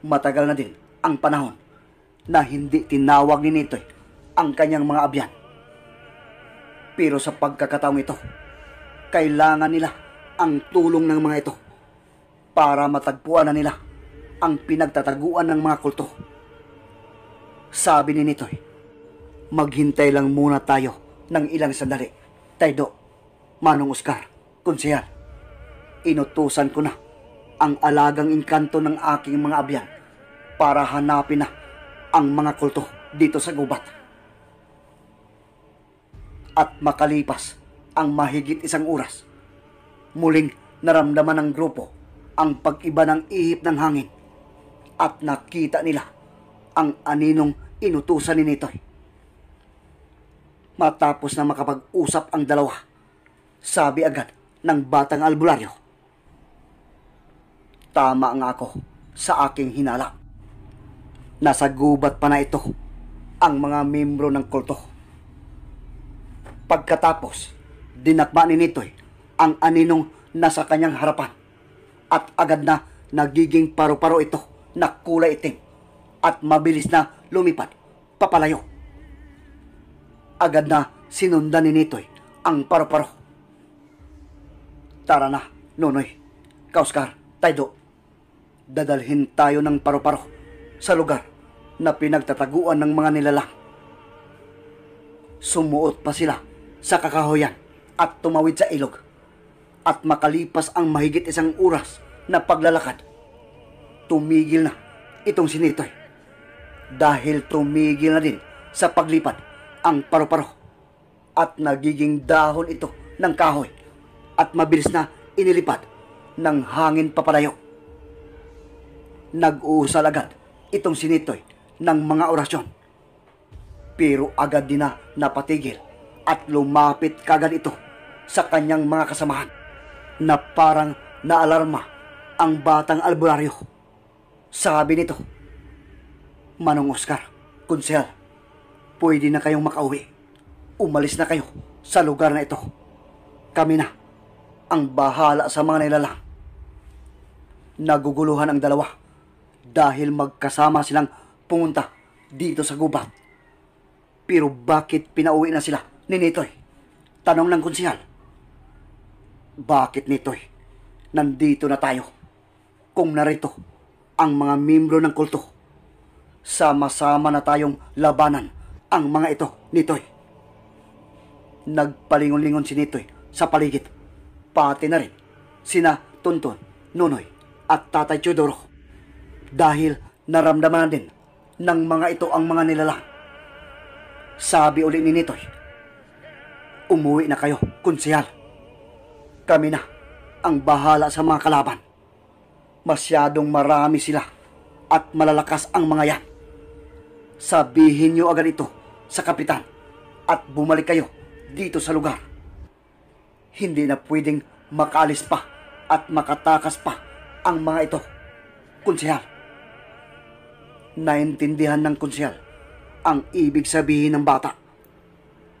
Matagal na din ang panahon na hindi tinawag ni Nitoy ang kanyang mga abyan. Pero sa pagkakataong ito, kailangan nila ang tulong ng mga ito para matagpuan na nila ang pinagtataguan ng mga kulto. Sabi ni Nitoy, maghintay lang muna tayo ng ilang sandali. Taydo, Manong Oscar. Konsehal, inutusan ko na ang alagang inkanto ng aking mga abyan para hanapin na ang mga kulto dito sa gubat. At makalipas ang mahigit isang oras, muling naramdaman ng grupo ang pag-iba ng ihip ng hangin at nakita nila ang aninong inutusan ni Nitoy. Matapos na makapag-usap ang dalawa, sabi agad ng batang albularyo. Tama nga ako sa aking hinala. Nasa gubat pa na ito ang mga membro ng kulto. Pagkatapos, dinakma ni Nitoy ang aninong nasa kanyang harapan at agad na nagiging paru-paro ito na kulay itim at mabilis na lumipad papalayo. Agad na sinundan ni Nitoy ang paru-paro Tara na, Nonoy. Kauskar, Taydo. Dadalhin tayo ng paru-paro sa lugar na pinagtataguan ng mga nilalang. Sumuot pa sila sa kakahoyan at tumawid sa ilog. At makalipas ang mahigit isang oras na paglalakad, tumigil na itong sinitoy. Dahil tumigil na din sa paglipad ang paru-paro at nagiging dahon ito ng kahoy at mabilis na inilipat ng hangin papalayo. Nag-uusal agad itong sinitoy ng mga orasyon. Pero agad din na napatigil at lumapit kagad ito sa kanyang mga kasamahan na parang naalarma ang batang albularyo. Sabi nito, Manong Oscar, Kunsel, pwede na kayong makauwi. Umalis na kayo sa lugar na ito. Kami na ang bahala sa mga nilalang. Naguguluhan ang dalawa dahil magkasama silang pumunta dito sa gubat. Pero bakit pinauwi na sila ni Nitoy? Tanong ng kunsihal. Bakit Nitoy? Nandito na tayo. Kung narito ang mga miyembro ng kulto, sama-sama na tayong labanan ang mga ito, Nitoy. Nagpalingon-lingon si Nitoy sa paligid pati na rin sina Tonton, Nonoy at Tatay Teodoro dahil naramdaman din ng mga ito ang mga nilalang. Sabi uli ni Nitoy, umuwi na kayo, kunsihal. Kami na ang bahala sa mga kalaban. Masyadong marami sila at malalakas ang mga yan. Sabihin niyo agad ito sa kapitan at bumalik kayo dito sa lugar hindi na pwedeng makalis pa at makatakas pa ang mga ito. Konsehal. Naintindihan ng konsehal ang ibig sabihin ng bata.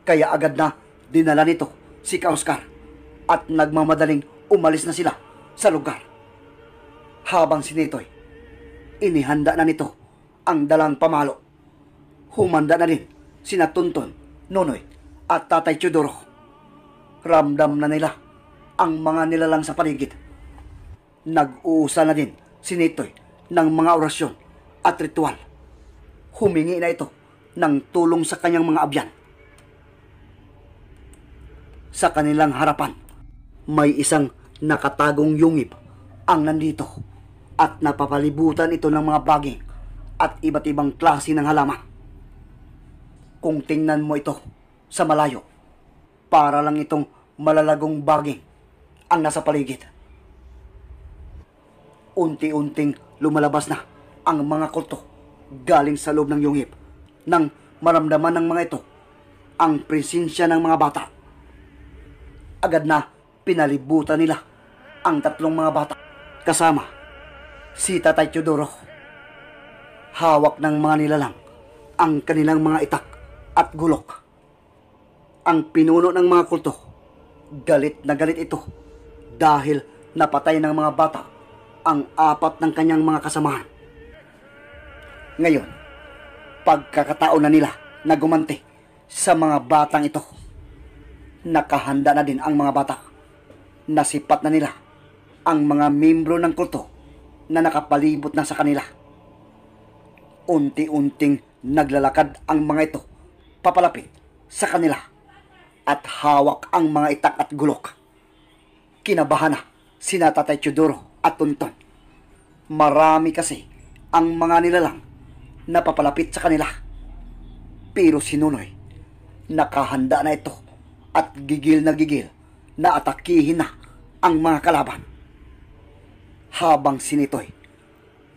Kaya agad na dinala nito si Kaoskar at nagmamadaling umalis na sila sa lugar. Habang si Nitoy, inihanda na nito ang dalang pamalo. Humanda na rin sina Tunton, Nonoy at Tatay Chudoro ramdam na nila ang mga nilalang sa paligid. Nag-uusa na din si Nitoy ng mga orasyon at ritual. Humingi na ito ng tulong sa kanyang mga abyan. Sa kanilang harapan, may isang nakatagong yungib ang nandito at napapalibutan ito ng mga baging at iba't ibang klase ng halaman. Kung tingnan mo ito sa malayo, para lang itong malalagong baging ang nasa paligid. Unti-unting lumalabas na ang mga kulto galing sa loob ng yungip nang maramdaman ng mga ito ang presensya ng mga bata. Agad na pinalibutan nila ang tatlong mga bata kasama si Tatay Teodoro. Hawak ng mga nilalang ang kanilang mga itak at gulok ang pinuno ng mga kulto, galit na galit ito dahil napatay ng mga bata ang apat ng kanyang mga kasamahan. Ngayon, pagkakataon na nila na gumanti sa mga batang ito. Nakahanda na din ang mga bata. Nasipat na nila ang mga membro ng kulto na nakapalibot na sa kanila. Unti-unting naglalakad ang mga ito papalapit sa kanila at hawak ang mga itak at gulok. Kinabahan na si Natatay Chuduro at Tonton. Marami kasi ang mga nilalang na papalapit sa kanila. Pero si Nunoy, nakahanda na ito at gigil na gigil na atakihin na ang mga kalaban. Habang sinitoy,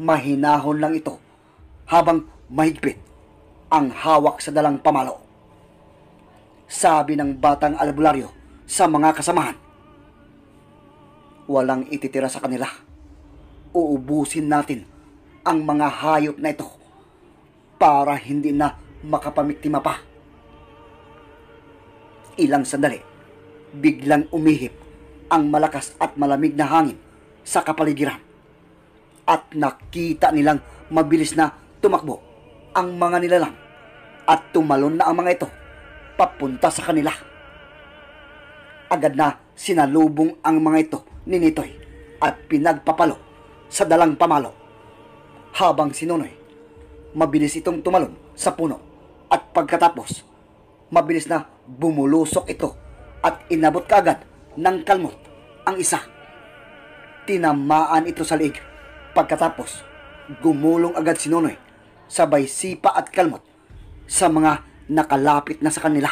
mahinahon lang ito habang mahigpit ang hawak sa dalang pamalo sabi ng batang albularyo sa mga kasamahan. Walang ititira sa kanila. Uubusin natin ang mga hayop na ito para hindi na makapamiktima pa. Ilang sandali, biglang umihip ang malakas at malamig na hangin sa kapaligiran at nakita nilang mabilis na tumakbo ang mga nilalang at tumalon na ang mga ito papunta sa kanila. Agad na sinalubong ang mga ito ni Nitoy at pinagpapalo sa dalang pamalo. Habang si Nonoy, mabilis itong tumalon sa puno at pagkatapos, mabilis na bumulusok ito at inabot kaagad ng kalmot ang isa. Tinamaan ito sa liig. Pagkatapos, gumulong agad si Nonoy sabay sipa at kalmot sa mga nakalapit na sa kanila.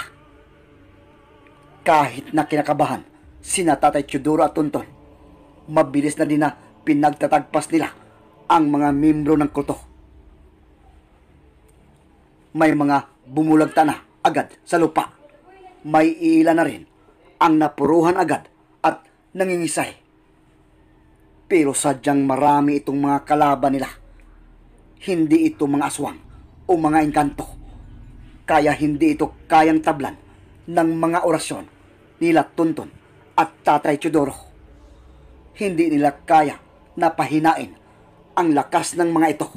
Kahit na kinakabahan, sina Tatay Chudoro at Tonton, mabilis na din na pinagtatagpas nila ang mga membro ng kulto. May mga bumulag na agad sa lupa. May iilan na rin ang napuruhan agad at nangingisay. Pero sadyang marami itong mga kalaban nila. Hindi ito mga aswang o mga engkanto kaya hindi ito kayang tablan ng mga orasyon nila Tuntun at Tatay Chudoro. Hindi nila kaya napahinain ang lakas ng mga ito.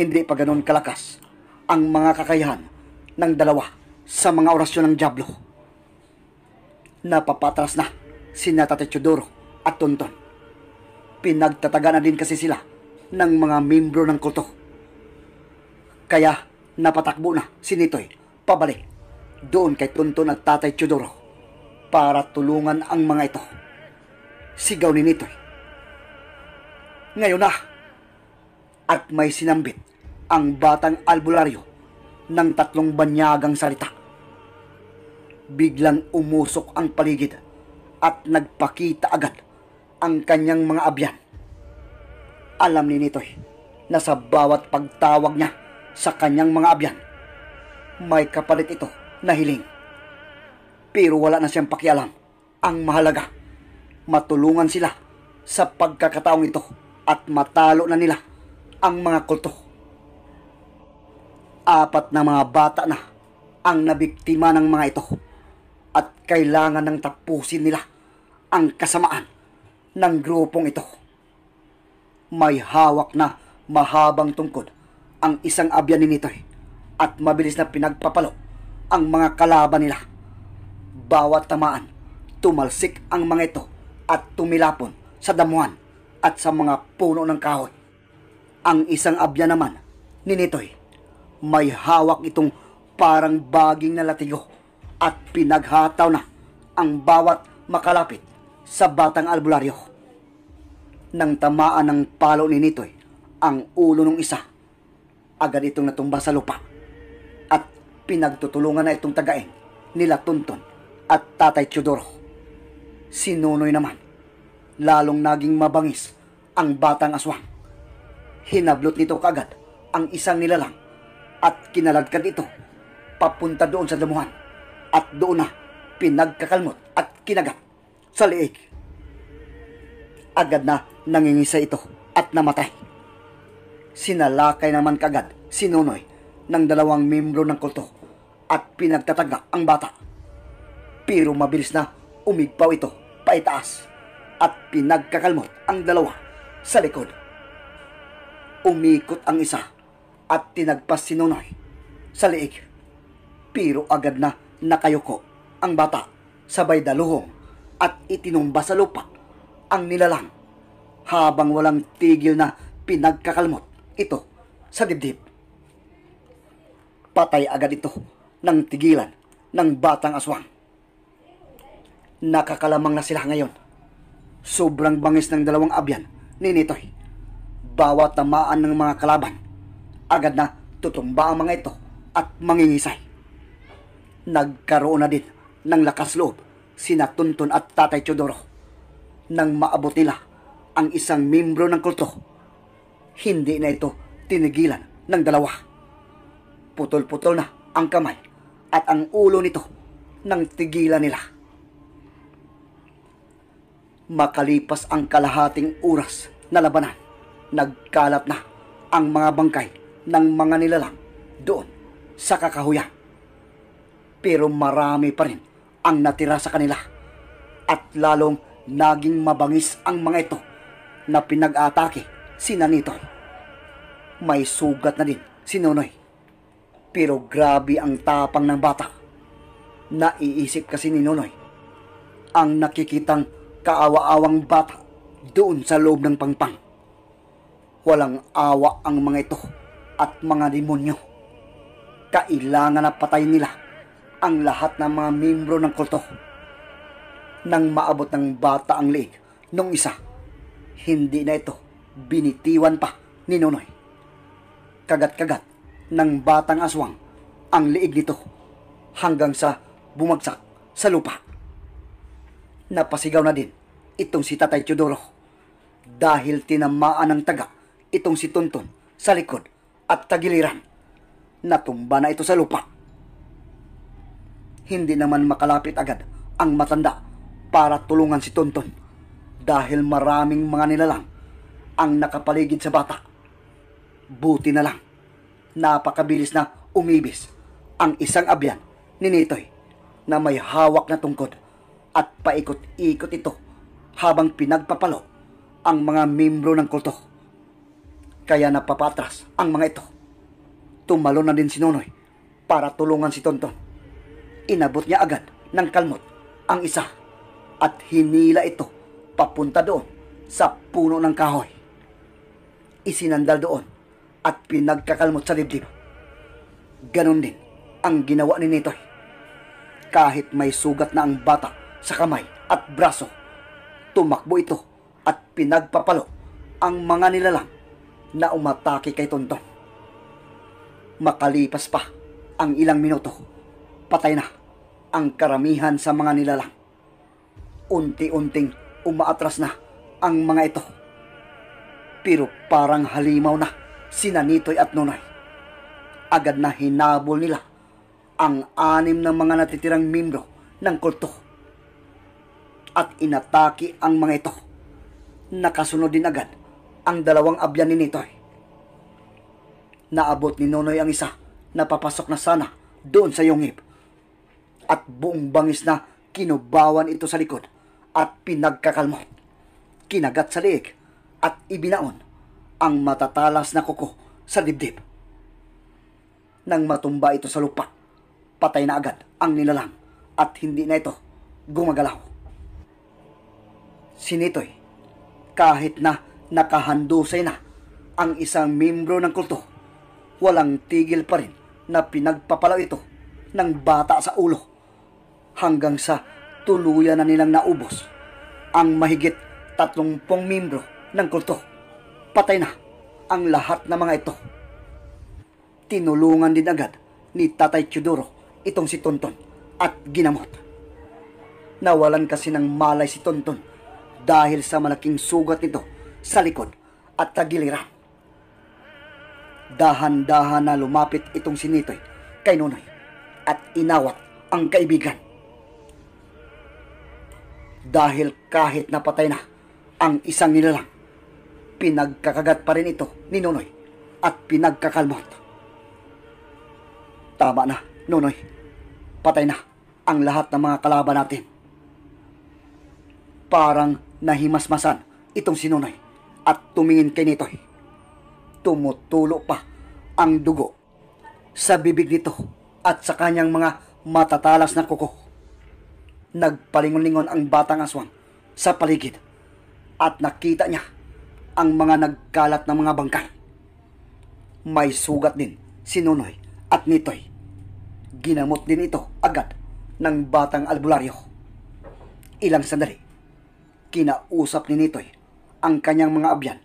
Hindi pa ganun kalakas ang mga kakayahan ng dalawa sa mga orasyon ng Diablo. Napapatras na si Tatay Chudoro at Tuntun. Pinagtataga na din kasi sila ng mga membro ng kulto kaya napatakbo na si Nitoy pabalik doon kay Tonton at Tatay Chudoro para tulungan ang mga ito. Sigaw ni Nitoy. Ngayon na! At may sinambit ang batang albularyo ng tatlong banyagang salita. Biglang umusok ang paligid at nagpakita agad ang kanyang mga abyan. Alam ni Nitoy na sa bawat pagtawag niya sa kanyang mga abyan. May kapalit ito na hiling. Pero wala na siyang pakialam. Ang mahalaga, matulungan sila sa pagkakataong ito at matalo na nila ang mga kulto. Apat na mga bata na ang nabiktima ng mga ito at kailangan nang tapusin nila ang kasamaan ng grupong ito. May hawak na mahabang tungkod ang isang abyanin ni eh, at mabilis na pinagpapalo ang mga kalaban nila. Bawat tamaan, tumalsik ang mga ito at tumilapon sa damuhan at sa mga puno ng kahoy. Ang isang abya naman ni Nitoy, may hawak itong parang baging na latigo at pinaghataw na ang bawat makalapit sa batang albularyo. Nang tamaan ng palo ni Nitoy ang ulo ng isa agad itong natumba sa lupa at pinagtutulungan na itong tagain nila Tunton at Tatay Teodoro. Si Nonoy naman, lalong naging mabangis ang batang aswang. Hinablot nito kagad ang isang nilalang at kinaladkad ito papunta doon sa damuhan at doon na pinagkakalmot at kinagat sa liig. Agad na nangingisa ito at namatay. Sinalakay naman kagad si Nonoy ng dalawang membro ng kulto at pinagtataga ang bata. Pero mabilis na umigpaw ito paitaas at pinagkakalmot ang dalawa sa likod. Umikot ang isa at tinagpas si Nonoy sa liig. Pero agad na nakayuko ang bata sabay daluhong at itinumba sa lupa ang nilalang habang walang tigil na pinagkakalmot ito sa dibdib. Patay agad ito ng tigilan ng batang aswang. Nakakalamang na sila ngayon. Sobrang bangis ng dalawang abyan ni Nitoy. Bawat tamaan ng mga kalaban, agad na tutumba ang mga ito at mangingisay. Nagkaroon na din ng lakas loob sina Tuntun at Tatay Chodoro nang maabot nila ang isang membro ng kulto hindi na ito tinigilan ng dalawa. Putol-putol na ang kamay at ang ulo nito nang tigilan nila. Makalipas ang kalahating oras na labanan, nagkalat na ang mga bangkay ng mga nilalang doon sa kakahuya. Pero marami pa rin ang natira sa kanila at lalong naging mabangis ang mga ito na pinag-atake si Nanitoy. May sugat na din si Nonoy. Pero grabe ang tapang ng bata. Naiisip kasi ni Nonoy ang nakikitang kaawa-awang bata doon sa loob ng pangpang. Walang awa ang mga ito at mga demonyo. Kailangan na patay nila ang lahat ng mga membro ng kulto. Nang maabot ng bata ang leeg nung isa, hindi na ito binitiwan pa ni Nonoy. Kagat-kagat ng batang aswang ang liig nito hanggang sa bumagsak sa lupa. Napasigaw na din itong si Tatay Teodoro dahil tinamaan ng taga itong si Tonton sa likod at tagiliran. Natumba na ito sa lupa. Hindi naman makalapit agad ang matanda para tulungan si Tonton dahil maraming mga nilalang ang nakapaligid sa bata. Buti na lang, napakabilis na umibis ang isang abyan ni Nitoy na may hawak na tungkod at paikot-ikot ito habang pinagpapalo ang mga membro ng kulto. Kaya napapatras ang mga ito. Tumalo na din si Nonoy para tulungan si Tonton. Inabot niya agad ng kalmot ang isa at hinila ito papunta doon sa puno ng kahoy isinandal doon at pinagkakalmot sa dibdib. Ganon din ang ginawa ni Nitoy. Kahit may sugat na ang bata sa kamay at braso, tumakbo ito at pinagpapalo ang mga nilalang na umatake kay Tonton. Makalipas pa ang ilang minuto, patay na ang karamihan sa mga nilalang. Unti-unting umaatras na ang mga ito pero parang halimaw na sina Nitoy at Nonay. Agad na hinabol nila ang anim ng mga natitirang mimbro ng kulto at inatake ang mga ito. Nakasunod din agad ang dalawang abyan ni Nitoy. Naabot ni Nonoy ang isa na papasok na sana doon sa yungib. At buong bangis na kinubawan ito sa likod at pinagkakalmot. Kinagat sa liig at ibinaon ang matatalas na kuko sa dibdib. Nang matumba ito sa lupa, patay na agad ang nilalang at hindi na ito gumagalaw. Sinitoy, kahit na nakahandusay na ang isang membro ng kulto, walang tigil pa rin na pinagpapalaw ito ng bata sa ulo hanggang sa tuluyan na nilang naubos ang mahigit 30 membro ng kulto. Patay na ang lahat ng mga ito. Tinulungan din agad ni Tatay Chuduro itong si Tonton at ginamot. Nawalan kasi ng malay si Tonton dahil sa malaking sugat nito sa likod at tagiliran. Dahan-dahan na lumapit itong sinitoy kay Nunoy at inawat ang kaibigan. Dahil kahit napatay na ang isang nilalang, pinagkakagat pa rin ito ni Nonoy at pinagkakalmot. Tama na, Nonoy. Patay na ang lahat ng mga kalaban natin. Parang nahimasmasan itong si Nonoy at tumingin kay nito'y. Tumutulo pa ang dugo sa bibig nito at sa kanyang mga matatalas na kuko. Nagpalingon-lingon ang batang aswang sa paligid at nakita niya ang mga nagkalat ng mga bangka. May sugat din si Nonoy at Nitoy. Ginamot din ito agad ng batang albularyo. Ilang sandali, kinausap ni Nitoy ang kanyang mga abyan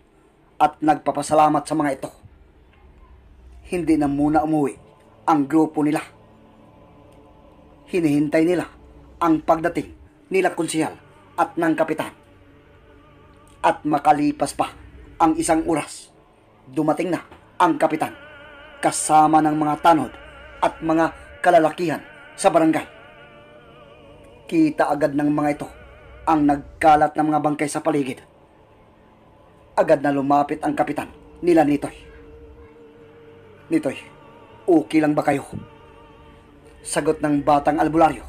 at nagpapasalamat sa mga ito. Hindi na muna umuwi ang grupo nila. Hinihintay nila ang pagdating nila konsihal at ng kapitan. At makalipas pa ang isang oras, dumating na ang kapitan kasama ng mga tanod at mga kalalakihan sa barangay. Kita agad ng mga ito ang nagkalat ng mga bangkay sa paligid. Agad na lumapit ang kapitan nila Nitoy. Nitoy, okay lang ba kayo? Sagot ng batang albularyo.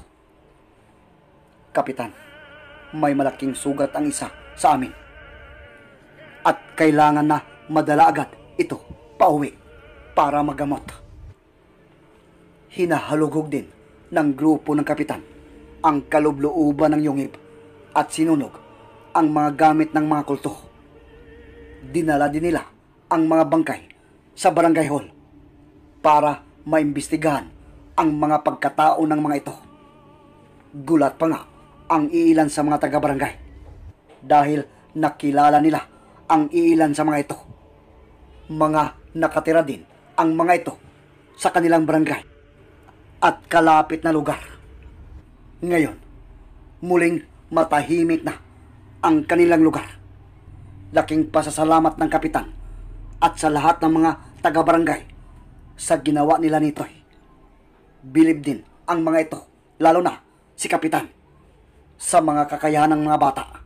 Kapitan, may malaking sugat ang isa sa amin at kailangan na madala agad ito pauwi para magamot. Hinahalugog din ng grupo ng kapitan ang kalubluuban ng yungib at sinunog ang mga gamit ng mga kulto. Dinala din nila ang mga bangkay sa barangay hall para maimbestigahan ang mga pagkatao ng mga ito. Gulat pa nga ang iilan sa mga taga-barangay dahil nakilala nila ang iilan sa mga ito. Mga nakatira din ang mga ito sa kanilang barangay at kalapit na lugar. Ngayon, muling matahimik na ang kanilang lugar. Laking pasasalamat ng kapitan at sa lahat ng mga taga-barangay sa ginawa nila nito'y. Bilib din ang mga ito, lalo na si kapitan, sa mga kakayahan ng mga bata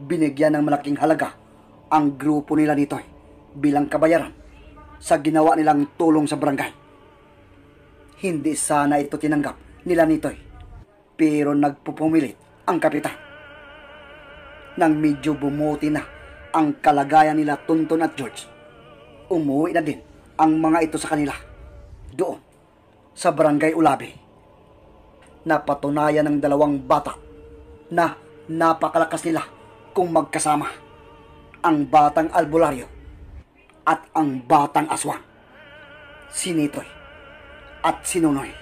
binigyan ng malaking halaga ang grupo nila nito bilang kabayaran sa ginawa nilang tulong sa barangay. Hindi sana ito tinanggap nila nito pero nagpupumilit ang kapitan. Nang medyo bumuti na ang kalagayan nila Tonton at George, umuwi na din ang mga ito sa kanila doon sa barangay Ulabi. Napatunayan ng dalawang bata na napakalakas nila kung magkasama ang batang albularyo at ang batang aswang, si Nitoy at si Nunoy.